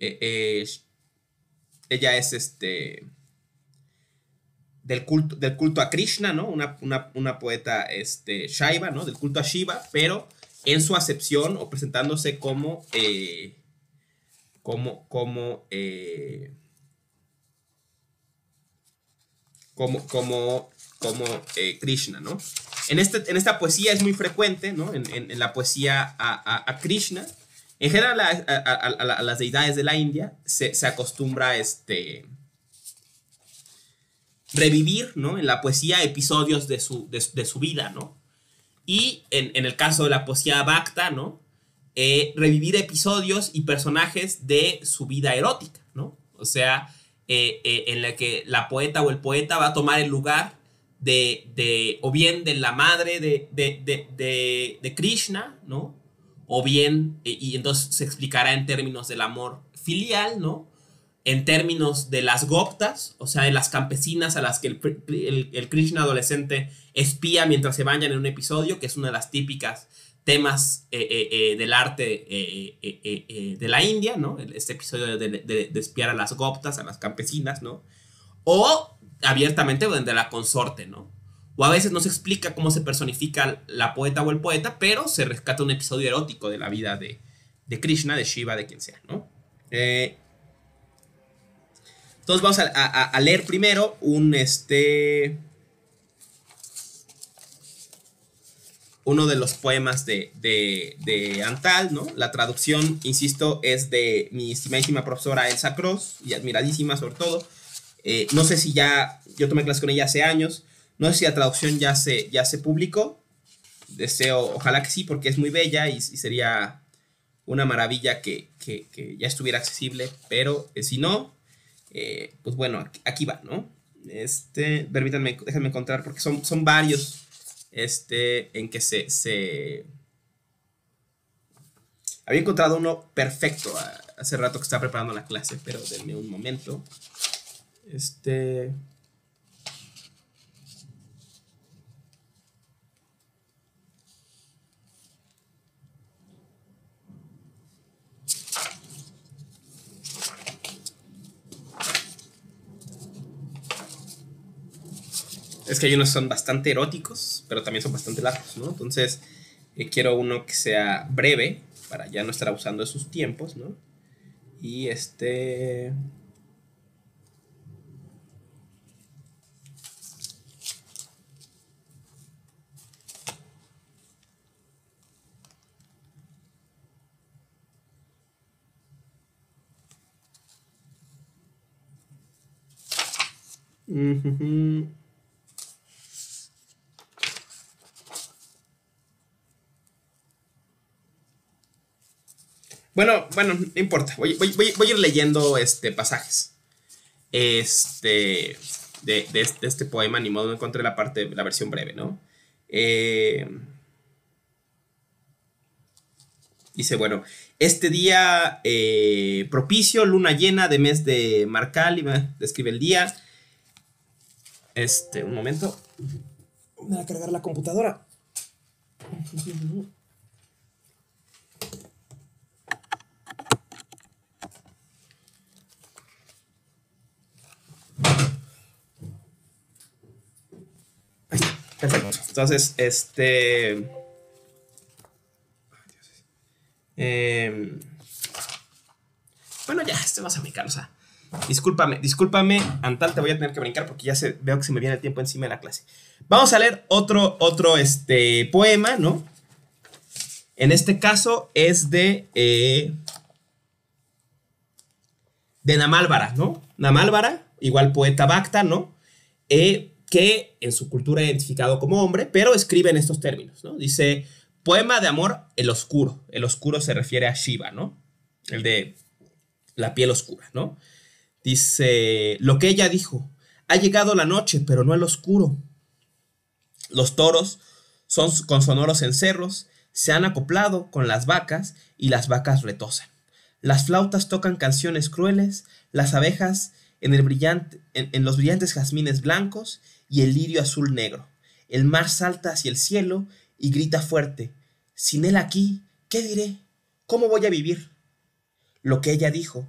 S1: eh, ella es este del culto, del culto a Krishna, ¿no? Una, poeta este, Shaiva, ¿no? Del culto a Shiva, pero en su acepción o presentándose como, eh, eh, como, como, como, como, eh, como Krishna, ¿no? En, este, en esta poesía es muy frecuente, ¿no? En, la poesía a, Krishna. En general, a, las deidades de la India se, se acostumbra este, revivir, ¿no? En la poesía episodios de su, de, su vida, ¿no? Y en, el caso de la poesía Bacta, ¿no? Eh, revivir episodios y personajes de su vida erótica, ¿no? O sea, eh, eh, en la que la poeta o el poeta va a tomar el lugar de, o bien de la madre de, de, de Krishna, ¿no? O bien, y entonces se explicará en términos del amor filial, ¿no? en términos de las goptas, o sea, de las campesinas a las que el, el, Krishna adolescente espía mientras se bañan en un episodio, que es una de las típicas temas eh, eh, eh, del arte de la India, ¿no? Este episodio de, de, de, espiar a las goptas, a las campesinas, ¿no? O abiertamente de la consorte, ¿no? O a veces no se explica cómo se personifica la poeta o el poeta, pero se rescata un episodio erótico de la vida de, de Krishna, de Shiva, de quien sea, ¿no? Eh, entonces vamos a, leer primero un este. Uno de los poemas de, Antal, ¿no? La traducción, insisto, es de mi estimadísima profesora Elsa Cross, y admiradísima sobre todo. Eh, no sé si ya, yo tomé clase con ella hace años, no sé si la traducción ya se, ya se publicó. Deseo, ojalá que sí, porque es muy bella y, sería una maravilla que, ya estuviera accesible, pero eh, si no, eh, pues bueno, aquí, va, ¿no? Este, permítanme, déjenme encontrar porque son, son varios este, en que se, se... Había encontrado uno perfecto ah, hace rato que estaba preparando la clase, pero denme un momento. Este... Es que hay unos son bastante eróticos, pero también son bastante largos, ¿no? Entonces, eh, quiero uno que sea breve, para ya no estar abusando de sus tiempos, ¿no? Y este... Bueno, bueno, no importa. Voy, voy, voy, a ir leyendo este, pasajes. Este. De, este poema, ni modo no encontré la parte, la versión breve, ¿no? Eh, dice, bueno, este día eh, propicio, luna llena de mes de Marcal, Y describe el día. Este, un momento. Voy a cargar la computadora. perfecto. Entonces, este... Em, bueno, ya, este vas a mi o sea. Discúlpame, discúlpame, Antal, te voy a tener que brincar porque ya se, veo que se me viene el tiempo encima de la clase. Vamos a leer otro, otro este, poema, ¿no? En este caso es de. Eh, de Namálvara, ¿no? Namálvara igual poeta bacta, no eh, que en su cultura identificado como hombre, pero escribe en estos términos, ¿no? Dice, poema de amor, el oscuro. El oscuro se refiere a Shiva, ¿no? El de la piel oscura, ¿no? Dice, lo que ella dijo, ha llegado la noche, pero no el oscuro. Los toros son con sonoros encerros, se han acoplado con las vacas y las vacas retosan. Las flautas tocan canciones crueles, las abejas en, los brillantes jazmines blancos y el lirio azul negro. El mar salta hacia el cielo y grita fuerte, sin él aquí, ¿qué diré? ¿Cómo voy a vivir? Lo que ella dijo,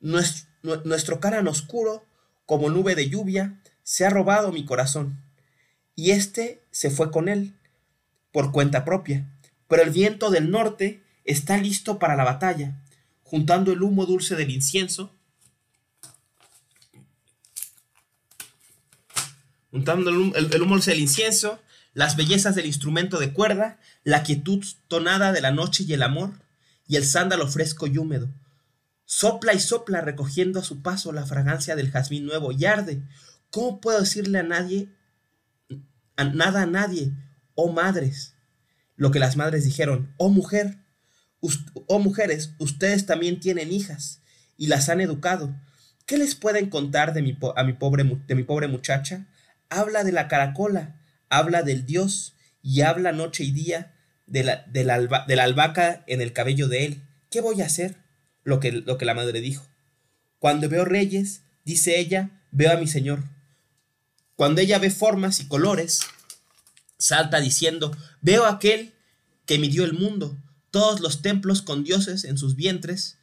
S1: nuestro, cara en oscuro, como nube de lluvia, se ha robado mi corazón. Y éste se fue con él, por cuenta propia. Pero el viento del norte está listo para la batalla, juntando el humo dulce del incienso untando el, el, del incienso, las bellezas del instrumento de cuerda, la quietud tonada de la noche y el amor, y el sándalo fresco y húmedo. Sopla y sopla recogiendo a su paso la fragancia del jazmín nuevo y arde. ¿Cómo puedo decirle a nadie, a nada a nadie, oh madres? Lo que las madres dijeron, oh mujer, oh mujeres, ustedes también tienen hijas y las han educado. ¿Qué les pueden contar de a mi pobre, de mi pobre muchacha? habla de la caracola, habla del Dios y habla noche y día de la, de la, albahaca en el cabello de él. ¿Qué voy a hacer? Lo que, lo que la madre dijo. Cuando veo reyes, dice ella, veo a mi Señor. Cuando ella ve formas y colores, salta diciendo, veo aquel que midió el mundo. Todos los templos con dioses en sus vientres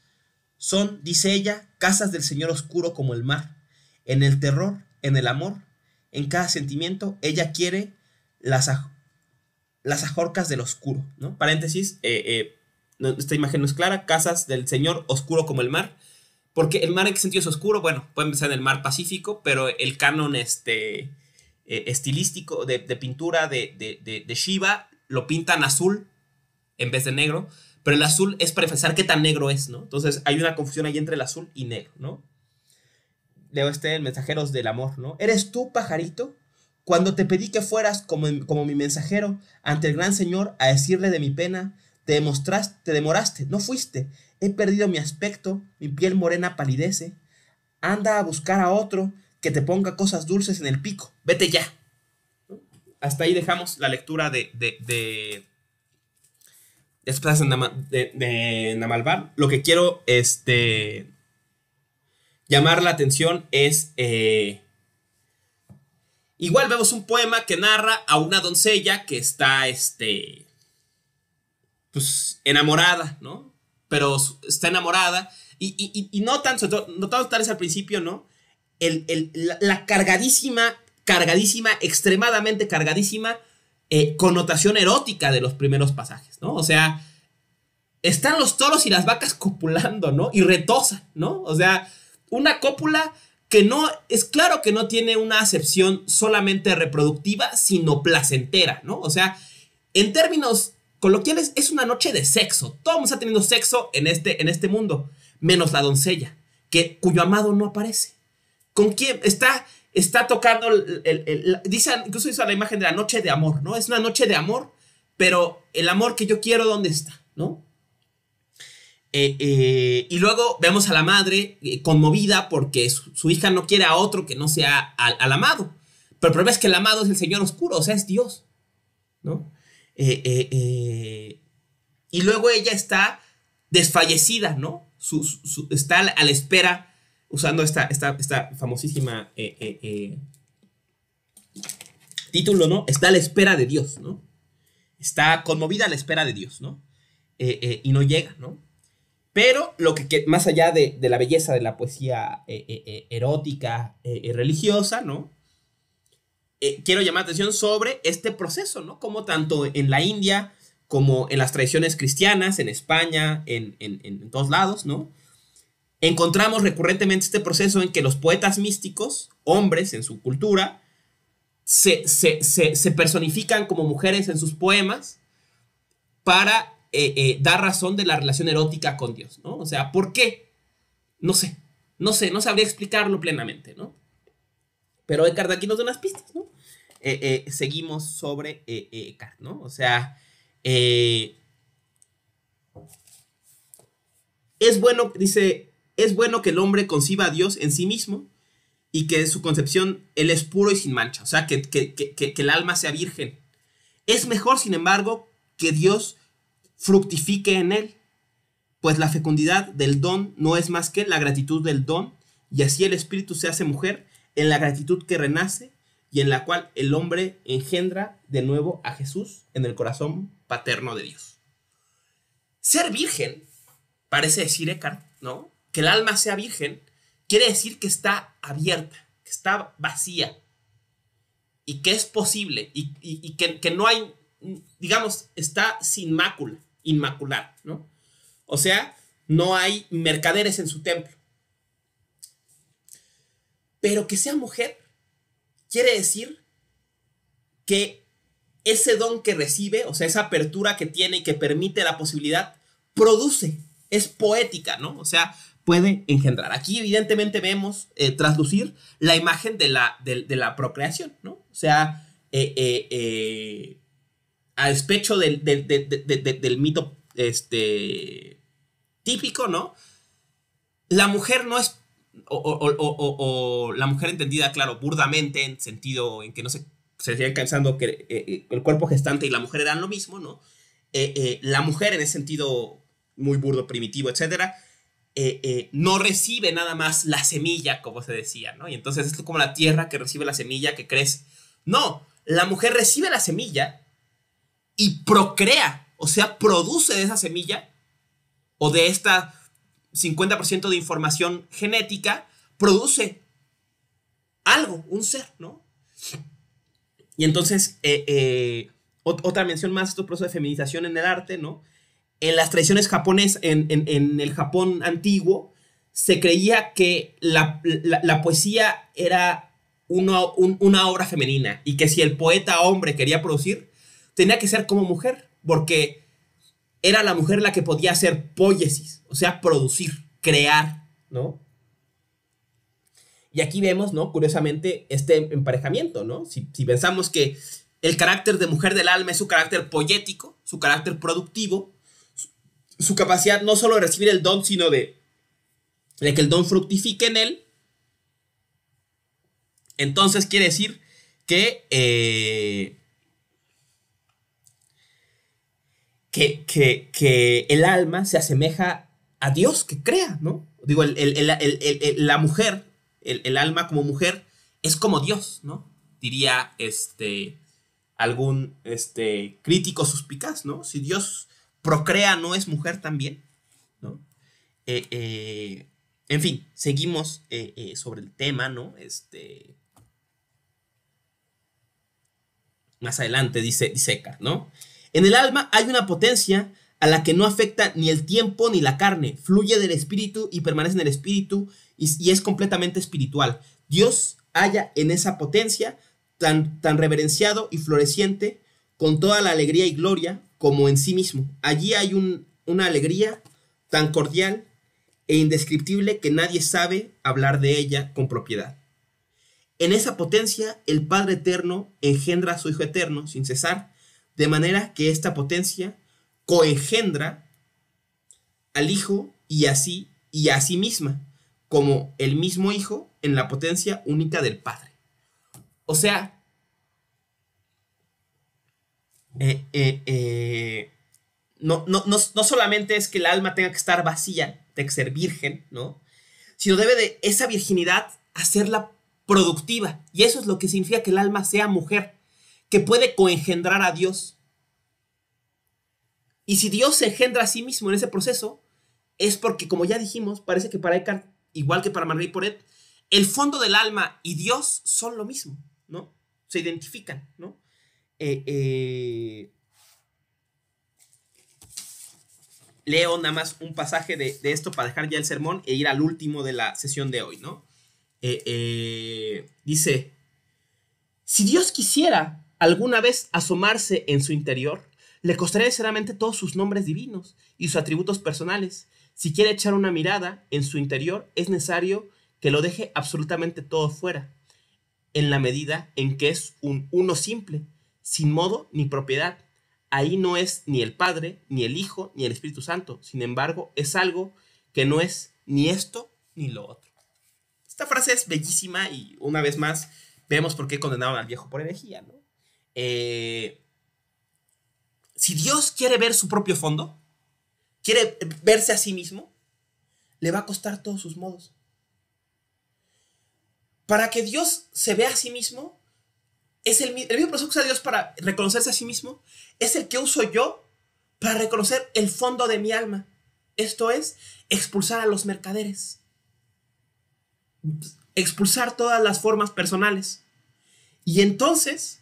S1: son, dice ella, casas del Señor oscuro como el mar. En el terror, en el amor, en cada sentimiento, ella quiere las, las ajorcas del oscuro, ¿no? Paréntesis, eh, eh, esta imagen no es clara, casas del Señor, oscuro como el mar. Porque el mar en qué sentido es oscuro, bueno, puede empezar en el mar Pacífico, pero el canon este, eh, estilístico de, pintura de, de, de, Shiva lo pintan azul en vez de negro, pero el azul es para pensar qué tan negro es, ¿no? Entonces hay una confusión ahí entre el azul y negro, ¿no? leo este, el mensajeros del amor, ¿no? ¿Eres tú, pajarito? Cuando te pedí que fueras como, como mi mensajero ante el gran Señor a decirle de mi pena, te, demostraste, te demoraste, no fuiste. He perdido mi aspecto, mi piel morena palidece. Anda a buscar a otro que te ponga cosas dulces en el pico. Vete ya. Hasta ahí dejamos la lectura de, de, de de, de, Namalbar, lo que quiero este, llamar la atención es... Eh, igual vemos un poema que narra a una doncella que está, este, pues, enamorada, ¿no? Pero está enamorada y, y, y notan, tanto tal al principio, ¿no? El, la, cargadísima, cargadísima, extremadamente cargadísima eh, connotación erótica de los primeros pasajes, ¿no? O sea, están los toros y las vacas copulando, ¿no? Y retosa ¿no? O sea, una cópula que no, es claro que no tiene una acepción solamente reproductiva, sino placentera, ¿no? O sea, en términos coloquiales, es una noche de sexo. Todo mundo está teniendo sexo en este, en este mundo, menos la doncella, que, cuyo amado no aparece. ¿Con quién? Está, está tocando, el, el, incluso hizo la imagen de la noche de amor, ¿no? Es una noche de amor, pero el amor que yo quiero, ¿dónde está? ¿No? Eh, eh, y luego vemos a la madre eh, conmovida porque su, hija no quiere a otro que no sea al, amado. Pero el problema es que el amado es el Señor Oscuro, o sea, es Dios. ¿no? y luego ella está desfallecida, ¿no? Su, está a la espera, usando esta, esta, esta famosísima título, ¿no? Está a la espera de Dios, ¿no? Está conmovida a la espera de Dios, ¿no? y no llega, ¿no? Pero lo que, más allá de, la belleza de la poesía eh, eh, eh, erótica y religiosa, ¿no? quiero llamar atención sobre este proceso, ¿no? Como tanto en la India como en las tradiciones cristianas, en España, en, todos lados, ¿no? Encontramos recurrentemente este proceso en que los poetas místicos, hombres en su cultura, se, se, personifican como mujeres en sus poemas para eh, eh, da razón de la relación erótica con Dios, ¿no? O sea, ¿por qué? No sé, no sé, no sabría explicarlo plenamente, ¿no? Pero Eckhart aquí nos da unas pistas, ¿no? Eh, seguimos sobre Eckhart, ¿no? O sea, es bueno, dice, es bueno que el hombre conciba a Dios en sí mismo y que su concepción él es puro y sin mancha, o sea, que el alma sea virgen. Es mejor, sin embargo, que Dios fructifique en él, pues la fecundidad del don no es más que la gratitud del don, y así el espíritu se hace mujer en la gratitud que renace y en la cual el hombre engendra de nuevo a Jesús en el corazón paterno de Dios. Ser virgen, parece decir Eckhart, ¿no? Que el alma sea virgen quiere decir que está abierta, que está vacía y que es posible y, que, que no hay, digamos, está sin mácula inmaculada, ¿no? O sea, no hay mercaderes en su templo. Pero que sea mujer quiere decir que ese don que recibe, o sea, esa apertura que tiene y que permite la posibilidad, produce, es poética, ¿no? O sea, puede engendrar. Aquí evidentemente vemos eh, traslucir la imagen de la, de, la procreación, ¿no? O sea, eh, eh, eh a despecho del, mito este, típico, ¿no? La mujer no es, o, la mujer entendida, claro, burdamente, en sentido en que no se, se sigan cansando que eh, eh, el cuerpo gestante y la mujer eran lo mismo, ¿no? Eh, la mujer en ese sentido muy burdo, primitivo, etc., no recibe nada más la semilla, como se decía, ¿no? Y entonces es como la tierra que recibe la semilla que crece. No, la mujer recibe la semilla, y procrea, o sea, produce de esa semilla o de esta 50% de información genética, produce algo, un ser, ¿no? Y entonces, eh, eh, otra mención más, este proceso de feminización en el arte, ¿no? En las tradiciones japonesas, en, el Japón antiguo, se creía que la, poesía era una obra femenina y que si el poeta hombre quería producir, tenía que ser como mujer, porque era la mujer la que podía hacer poiesis, o sea, producir, crear, ¿no? Y aquí vemos, ¿no? Curiosamente, este emparejamiento, ¿no? Si, pensamos que el carácter de mujer del alma es su carácter poético, su carácter productivo, su, capacidad no solo de recibir el don, sino de, de que el don fructifique en él. Entonces quiere decir que eh, que, el alma se asemeja a Dios que crea, ¿no? Digo, la mujer, el, alma como mujer, es como Dios, ¿no? Diría este, algún este, crítico suspicaz, ¿no? Si Dios procrea, no es mujer también, ¿no? Eh, eh, en fin, seguimos eh, sobre el tema, ¿no? Este, más adelante dice, dice ¿no? En el alma hay una potencia a la que no afecta ni el tiempo ni la carne, fluye del espíritu y permanece en el espíritu y, es completamente espiritual. Dios haya en esa potencia tan, tan reverenciado y floreciente con toda la alegría y gloria como en sí mismo. Allí hay una alegría tan cordial e indescriptible que nadie sabe hablar de ella con propiedad. En esa potencia el Padre Eterno engendra a su Hijo Eterno sin cesar de manera que esta potencia coengendra al Hijo y así y a sí misma, como el mismo Hijo en la potencia única del Padre. O sea, eh, eh, eh, no, no, solamente es que el alma tenga que estar vacía, tenga que ser virgen, ¿no? Sino debe de esa virginidad hacerla productiva. Y eso es lo que significa que el alma sea mujer que puede coengendrar a Dios. Y si Dios se engendra a sí mismo en ese proceso, es porque, como ya dijimos, parece que para Eckhart, igual que para Marie Poret, el fondo del alma y Dios son lo mismo, ¿no? Se identifican, ¿no? Eh, eh, leo nada más un pasaje de, esto para dejar ya el sermón e ir al último de la sesión de hoy, ¿no? Eh, dice, si Dios quisiera, alguna vez asomarse en su interior, le costaría sinceramente todos sus nombres divinos y sus atributos personales. Si quiere echar una mirada en su interior, es necesario que lo deje absolutamente todo fuera, en la medida en que es un uno simple, sin modo ni propiedad. Ahí no es ni el Padre, ni el Hijo, ni el Espíritu Santo. Sin embargo, es algo que no es ni esto ni lo otro. Esta frase es bellísima y una vez más vemos por qué condenaron al viejo por herejía, ¿no? Eh, si Dios quiere ver su propio fondo, quiere verse a sí mismo, le va a costar todos sus modos. Para que Dios se vea a sí mismo, es el, el mismo proceso que usa Dios para reconocerse a sí mismo, es el que uso yo para reconocer el fondo de mi alma. Esto es expulsar a los mercaderes, expulsar todas las formas personales. Y entonces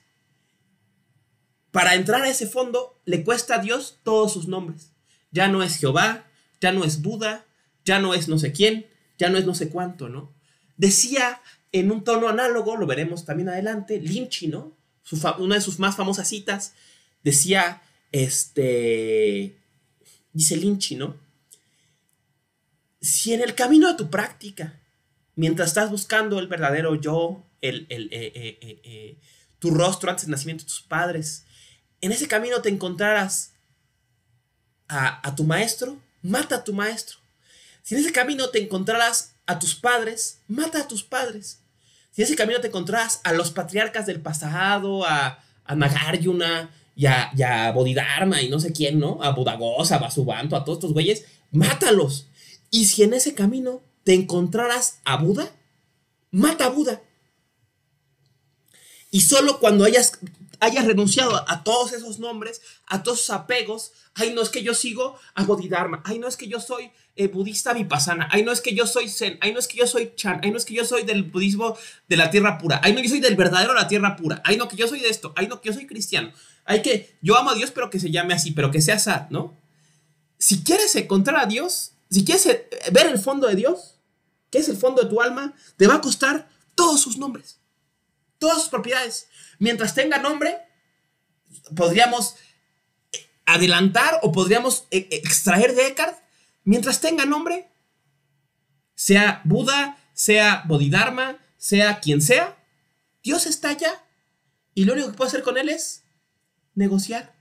S1: para entrar a ese fondo le cuesta a Dios todos sus nombres. Ya no es Jehová, ya no es Buda, ya no es no sé quién, ya no es no sé cuánto, ¿no? Decía en un tono análogo, lo veremos también adelante, Lynch, ¿no? una de sus más famosas citas decía, este, dice Lynch, ¿no? Si en el camino de tu práctica, mientras estás buscando el verdadero yo, el, eh, eh, eh, tu rostro antes del nacimiento de tus padres, en ese camino te encontrarás a, tu maestro, mata a tu maestro. Si en ese camino te encontrarás a tus padres, mata a tus padres. Si en ese camino te encontrarás a los patriarcas del pasado, a, a Nagarjuna y a, Bodhidharma y no sé quién, ¿no? A Budagosa, a Basubanto, a todos estos güeyes, mátalos. Y si en ese camino te encontrarás a Buda, mata a Buda. Y solo cuando hayas hayas renunciado a, todos esos nombres, a todos esos apegos. Ay, no es que yo sigo a Bodhidharma. Ay, no es que yo soy eh, budista vipassana. Ay, no es que yo soy zen. Ay, no es que yo soy chan. Ay, no es que yo soy del budismo de la tierra pura. Ay, no, yo soy del verdadero la tierra pura. Ay, no, que yo soy de esto. Ay, no, que yo soy cristiano. Ay, que yo amo a Dios, pero que se llame así, pero que sea sad, ¿no? Si quieres encontrar a Dios, si quieres eh, ver el fondo de Dios, que es el fondo de tu alma, te va a costar todos sus nombres, todas sus propiedades, Mientras tenga nombre, podríamos adelantar o podríamos eh, eh, extraer de Eckhart, mientras tenga nombre, sea Buda, sea Bodhidharma, sea quien sea, Dios está allá y lo único que puedo hacer con él es negociar.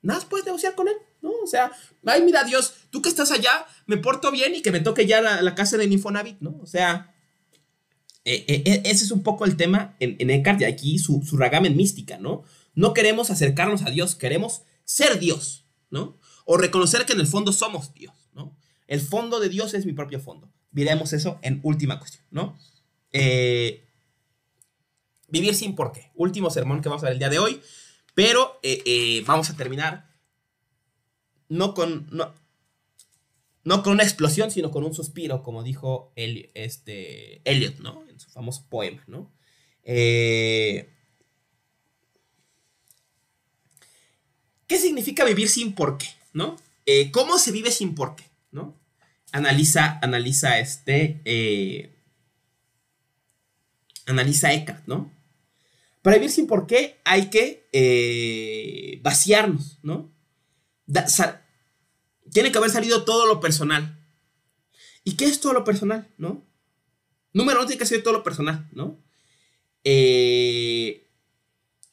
S1: Nada más puedes negociar con él, ¿no? O sea, ay, mira Dios, tú que estás allá, me porto bien y que me toque ya la, casa de Infonavit, ¿no? O sea, eh, eh, e, ese es un poco el tema en, en Eckhart y aquí su, su ragamen mística, ¿no? No queremos acercarnos a Dios, queremos ser Dios, ¿no? O reconocer que en el fondo somos Dios, ¿no? El fondo de Dios es mi propio fondo. Veremos eso en última cuestión, ¿no? Eh, vivir sin por qué. Último sermón que vamos a ver el día de hoy, pero vamos a terminar no con, no con una explosión, sino con un suspiro, como dijo este, Elliot, este, ¿no? En su famoso poema, ¿no? Eh, ¿Qué significa vivir sin por qué? ¿No? Eh, ¿Cómo se vive sin por qué? ¿No? Analiza, analiza este. Eh, analiza Eckhart, ¿no? Para vivir sin por qué hay que vaciarnos, ¿no? tiene que haber salido todo lo personal. ¿Y qué es todo lo personal, no? Número uno tiene que ser todo lo personal, ¿no? Eh,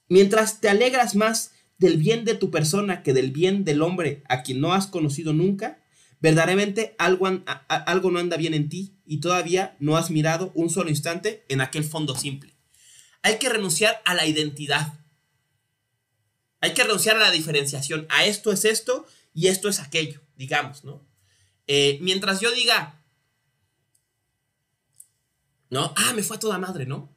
S1: mientras te alegras más del bien de tu persona que del bien del hombre a quien no has conocido nunca, verdaderamente algo, algo no anda bien en ti y todavía no has mirado un solo instante en aquel fondo simple. Hay que renunciar a la identidad. Hay que renunciar a la diferenciación. A esto es esto y esto es aquello digamos, ¿no? Eh, mientras yo diga, ¿no? Ah, me fue a toda madre, ¿no?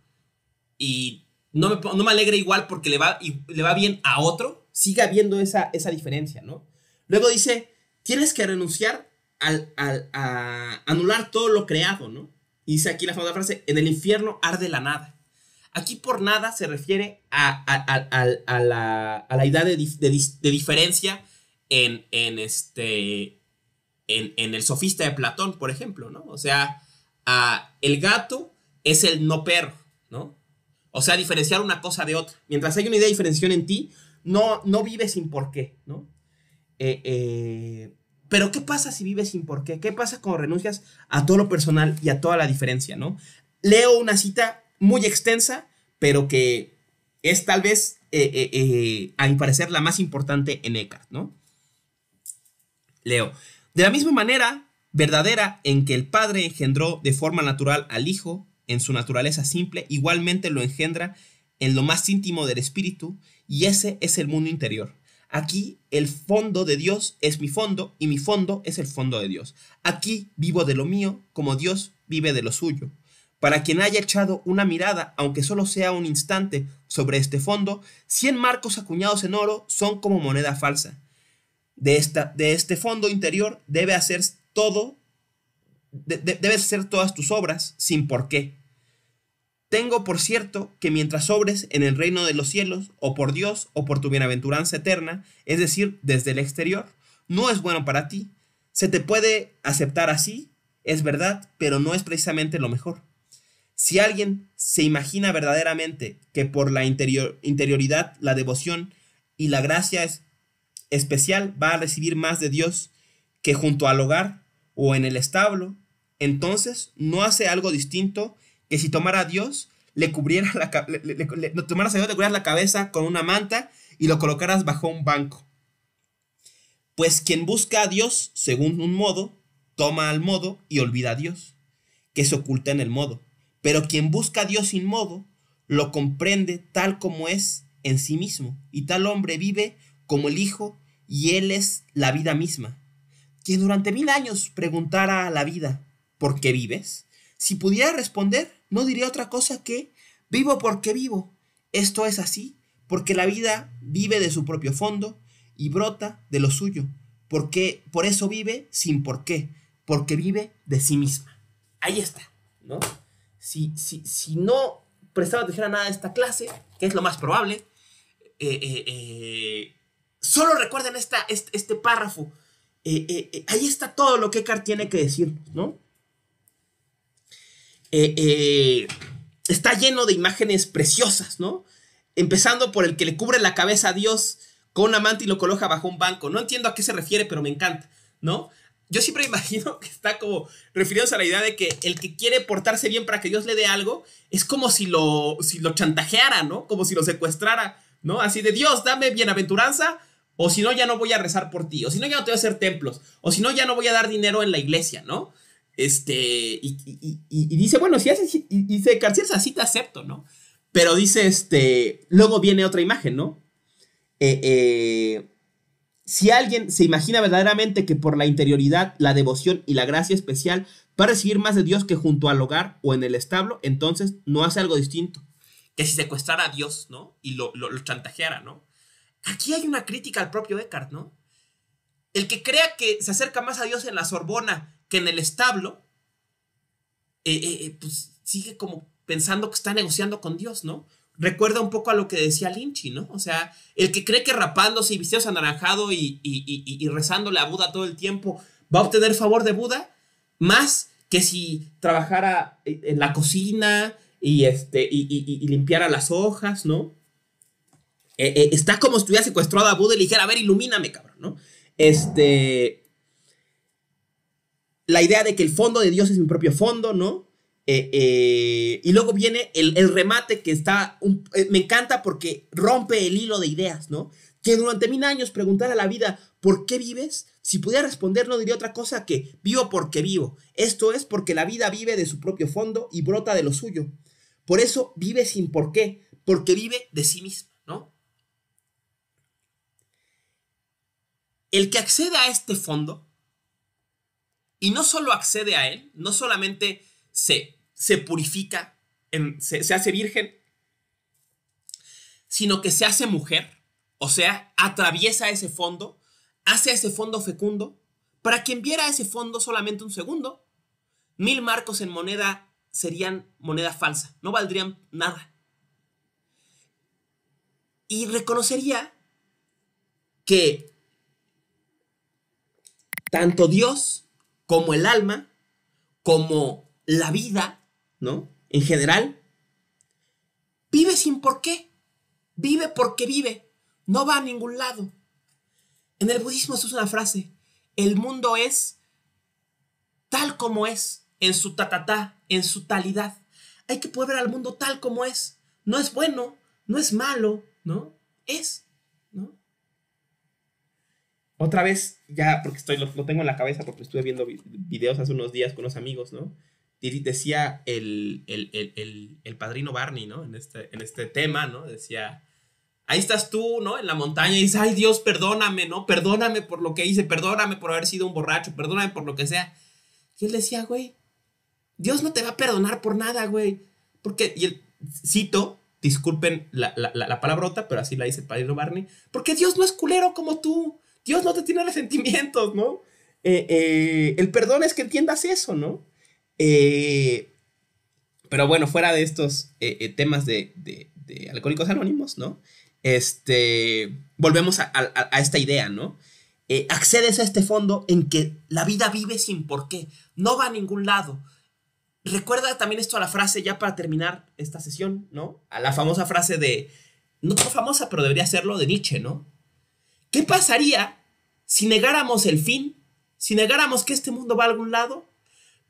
S1: Y no me, no me alegra igual porque le va, y le va bien a otro, Siga habiendo esa, esa diferencia, ¿no? Luego dice, tienes que renunciar al, a anular todo lo creado, ¿no? Y dice aquí la famosa frase, en el infierno arde la nada. Aquí por nada se refiere a, la, idea de, de, diferencia en, en este, en, el sofista de Platón, por ejemplo, ¿no? O sea, el gato es el no perro, ¿no? O sea, diferenciar una cosa de otra. Mientras hay una idea de diferenciación en ti, no, no vives sin por qué, ¿no? Eh, eh, pero ¿qué pasa si vives sin por qué? ¿Qué pasa cuando renuncias a todo lo personal y a toda la diferencia, ¿no? Leo una cita muy extensa, pero que es tal vez, eh, a mi parecer, la más importante en Eckhart, ¿no? Leo. De la misma manera verdadera en que el Padre engendró de forma natural al Hijo en su naturaleza simple, igualmente lo engendra en lo más íntimo del espíritu, y ese es el mundo interior. Aquí el fondo de Dios es mi fondo y mi fondo es el fondo de Dios. Aquí vivo de lo mío como Dios vive de lo suyo. Para quien haya echado una mirada, aunque solo sea un instante, sobre este fondo, 100 marcos acuñados en oro son como moneda falsa de, esta, de este fondo interior debe hacer todo, debes hacer todas tus obras sin por qué. Tengo por cierto que mientras obres en el reino de los cielos, o por Dios, o por tu bienaventuranza eterna, es decir, desde el exterior, no es bueno para ti. Se te puede aceptar así, es verdad, pero no es precisamente lo mejor. Si alguien se imagina verdaderamente que por la interioridad, la devoción y la gracia es especial va a recibir más de Dios que junto al hogar o en el establo, entonces no hace algo distinto que si tomara a Dios, le cubriera la, la cabeza con una manta y lo colocaras bajo un banco. Pues quien busca a Dios según un modo, toma al modo y olvida a Dios, que se oculta en el modo. Pero quien busca a Dios sin modo, lo comprende tal como es en sí mismo, y tal hombre vive como el Hijo, y Él es la vida misma. Quien durante mil años preguntara a la vida, ¿por qué vives? Si pudiera responder, no diría otra cosa que, vivo porque vivo. Esto es así, porque la vida vive de su propio fondo y brota de lo suyo, porque por eso vive sin por qué, porque vive de sí misma. Ahí está, ¿no? Si, si, si no prestaba atención a nada de esta clase, que es lo más probable, eh, eh, eh Solo recuerden esta, este, párrafo. Eh, eh, eh, ahí está todo lo que Eckhart tiene que decir, ¿no? está lleno de imágenes preciosas, ¿no? Empezando por el que le cubre la cabeza a Dios con una manta y lo coloca bajo un banco. No entiendo a qué se refiere, pero me encanta, ¿no? Yo siempre imagino que está como refiriéndose a la idea de que el que quiere portarse bien para que Dios le dé algo es como si lo, si lo chantajeara, ¿no? Como si lo secuestrara, ¿no? Así de Dios, dame bienaventuranza, o si no, ya no voy a rezar por ti. O si no, ya no te voy a hacer templos. O si no, ya no voy a dar dinero en la iglesia, ¿no? Este, y, dice, bueno, si haces, y dice, carcierza así te acepto, ¿no? Pero dice, este, luego viene otra imagen, ¿no? Eh, eh, si alguien se imagina verdaderamente que por la interioridad, la devoción y la gracia especial va a recibir más de Dios que junto al hogar o en el establo, entonces no hace algo distinto. Que si secuestrara a Dios, ¿no? Y lo chantajeara, ¿no? Aquí hay una crítica al propio Eckhart, ¿no? El que crea que se acerca más a Dios en la Sorbona que en el establo, eh, eh, eh, pues sigue como pensando que está negociando con Dios, ¿no? Recuerda un poco a lo que decía Lynch, ¿no? O sea, el que cree que rapándose y vistiéndose anaranjado y, rezándole a Buda todo el tiempo va a obtener favor de Buda, más que si trabajara en la cocina y, este, y, y, limpiara las hojas, ¿no? Eh, eh, está como si estuviera secuestrado a Buda y le dijera, a ver, ilumíname, cabrón, ¿no? Este... La idea de que el fondo de Dios es mi propio fondo, ¿no? Eh, y luego viene el, remate que está... me encanta porque rompe el hilo de ideas, ¿no? Que durante mil años preguntar a la vida, ¿por qué vives? Si pudiera responder, no diría otra cosa que vivo porque vivo. Esto es porque la vida vive de su propio fondo y brota de lo suyo. Por eso vive sin por qué, porque vive de sí misma. El que accede a este fondo, y no solo accede a él, no solamente se, se purifica, se, se hace virgen, sino que se hace mujer, o sea, atraviesa ese fondo, hace ese fondo fecundo. Para quien viera ese fondo solamente un segundo, mil marcos en moneda serían moneda falsa, no valdrían nada. Y reconocería que tanto Dios como el alma, como la vida, ¿no? En general, vive sin por qué. Vive porque vive. No va a ningún lado. En el budismo se usa una frase. El mundo es tal como es, en su tatatá, en su talidad. Hay que poder ver al mundo tal como es. No es bueno, no es malo, ¿no? Es, ¿no? otra vez, ya, porque estoy, lo, lo, tengo en la cabeza porque estuve viendo videos hace unos días con los amigos, ¿no? Y decía el, el, el, el, padrino Barney, ¿no? En este, en este tema, ¿no? Decía, ahí estás tú, ¿no? En la montaña y dice, ay Dios, perdóname, ¿no? Perdóname por lo que hice, perdóname por haber sido un borracho, perdóname por lo que sea. Y él decía, güey, Dios no te va a perdonar por nada, güey. Porque, y el cito, disculpen la, la, la palabrota, pero así la dice el padrino Barney, porque Dios no es culero como tú. Dios no te tiene resentimientos, ¿no? Eh, eh, el perdón es que entiendas eso, ¿no? Eh, pero bueno, fuera de estos temas de, Alcohólicos Anónimos, ¿no? Este, volvemos a, esta idea, ¿no? accedes a este fondo en que la vida vive sin por qué, no va a ningún lado. Recuerda también esto a la frase ya para terminar esta sesión, ¿no? A la famosa frase de, no tan famosa, pero debería serlo, de Nietzsche, ¿no? ¿Qué pasaría si negáramos el fin, si negáramos que este mundo va a algún lado,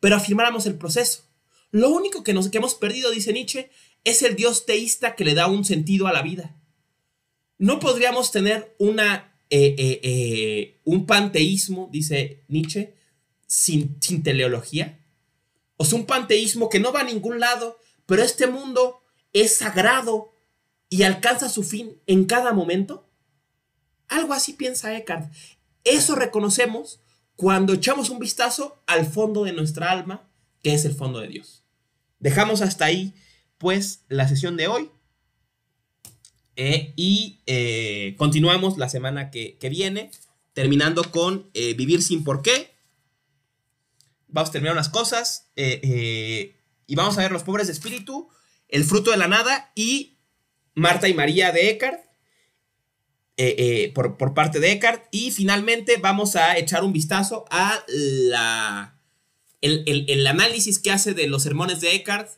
S1: pero afirmáramos el proceso. Lo único que, nos, que hemos perdido, dice Nietzsche, es el Dios teísta que le da un sentido a la vida. No podríamos tener una, eh, eh, eh, un panteísmo, dice Nietzsche, sin, sin teleología. O sea, un panteísmo que no va a ningún lado, pero este mundo es sagrado y alcanza su fin en cada momento. Algo así piensa Eckhart. Eso reconocemos cuando echamos un vistazo al fondo de nuestra alma, que es el fondo de Dios. Dejamos hasta ahí, pues, la sesión de hoy. Eh, y eh, continuamos la semana que, viene, terminando con eh, Vivir sin por qué. Vamos a terminar unas cosas y vamos a ver Los pobres de espíritu, El fruto de la nada y Marta y María de Eckhart. Eh, eh, por, por, parte de Eckhart. Y finalmente vamos a echar un vistazo a la, el, análisis que hace de los sermones de Eckhart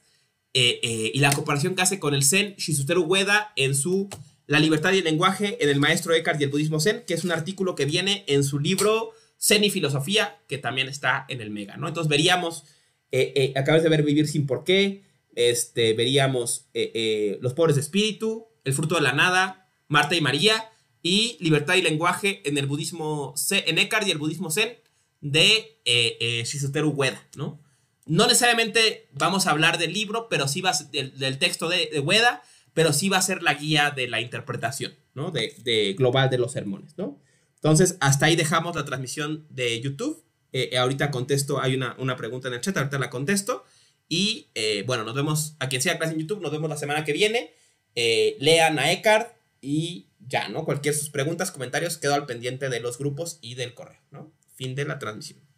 S1: eh, y la comparación que hace con el Zen Shizuteru Ueda en su La libertad y el lenguaje en el maestro Eckhart y el budismo Zen, que es un artículo que viene en su libro Zen y filosofía, que también está en el Mega, Entonces veríamos, acabas de ver Vivir sin por qué, este, veríamos Los pobres de espíritu, El fruto de la nada, Marta y María, y Libertad y Lenguaje en el budismo, en Eckhart y el budismo Zen de eh, eh, Ueda, ¿no? No necesariamente vamos a hablar del libro, pero sí va del, texto de, de, Ueda, pero sí va a ser la guía de la interpretación, ¿no? De, global de los sermones, ¿no? Entonces, hasta ahí dejamos la transmisión de YouTube. Eh, eh, ahorita contesto, hay una, una, pregunta en el chat, ahorita la contesto. Y eh, bueno, nos vemos a quien sea clase en YouTube, nos vemos la semana que viene. lean a Eckhart y ya, ¿no? Cualquier sus preguntas, comentarios, quedo al pendiente de los grupos y del correo, ¿no? Fin de la transmisión.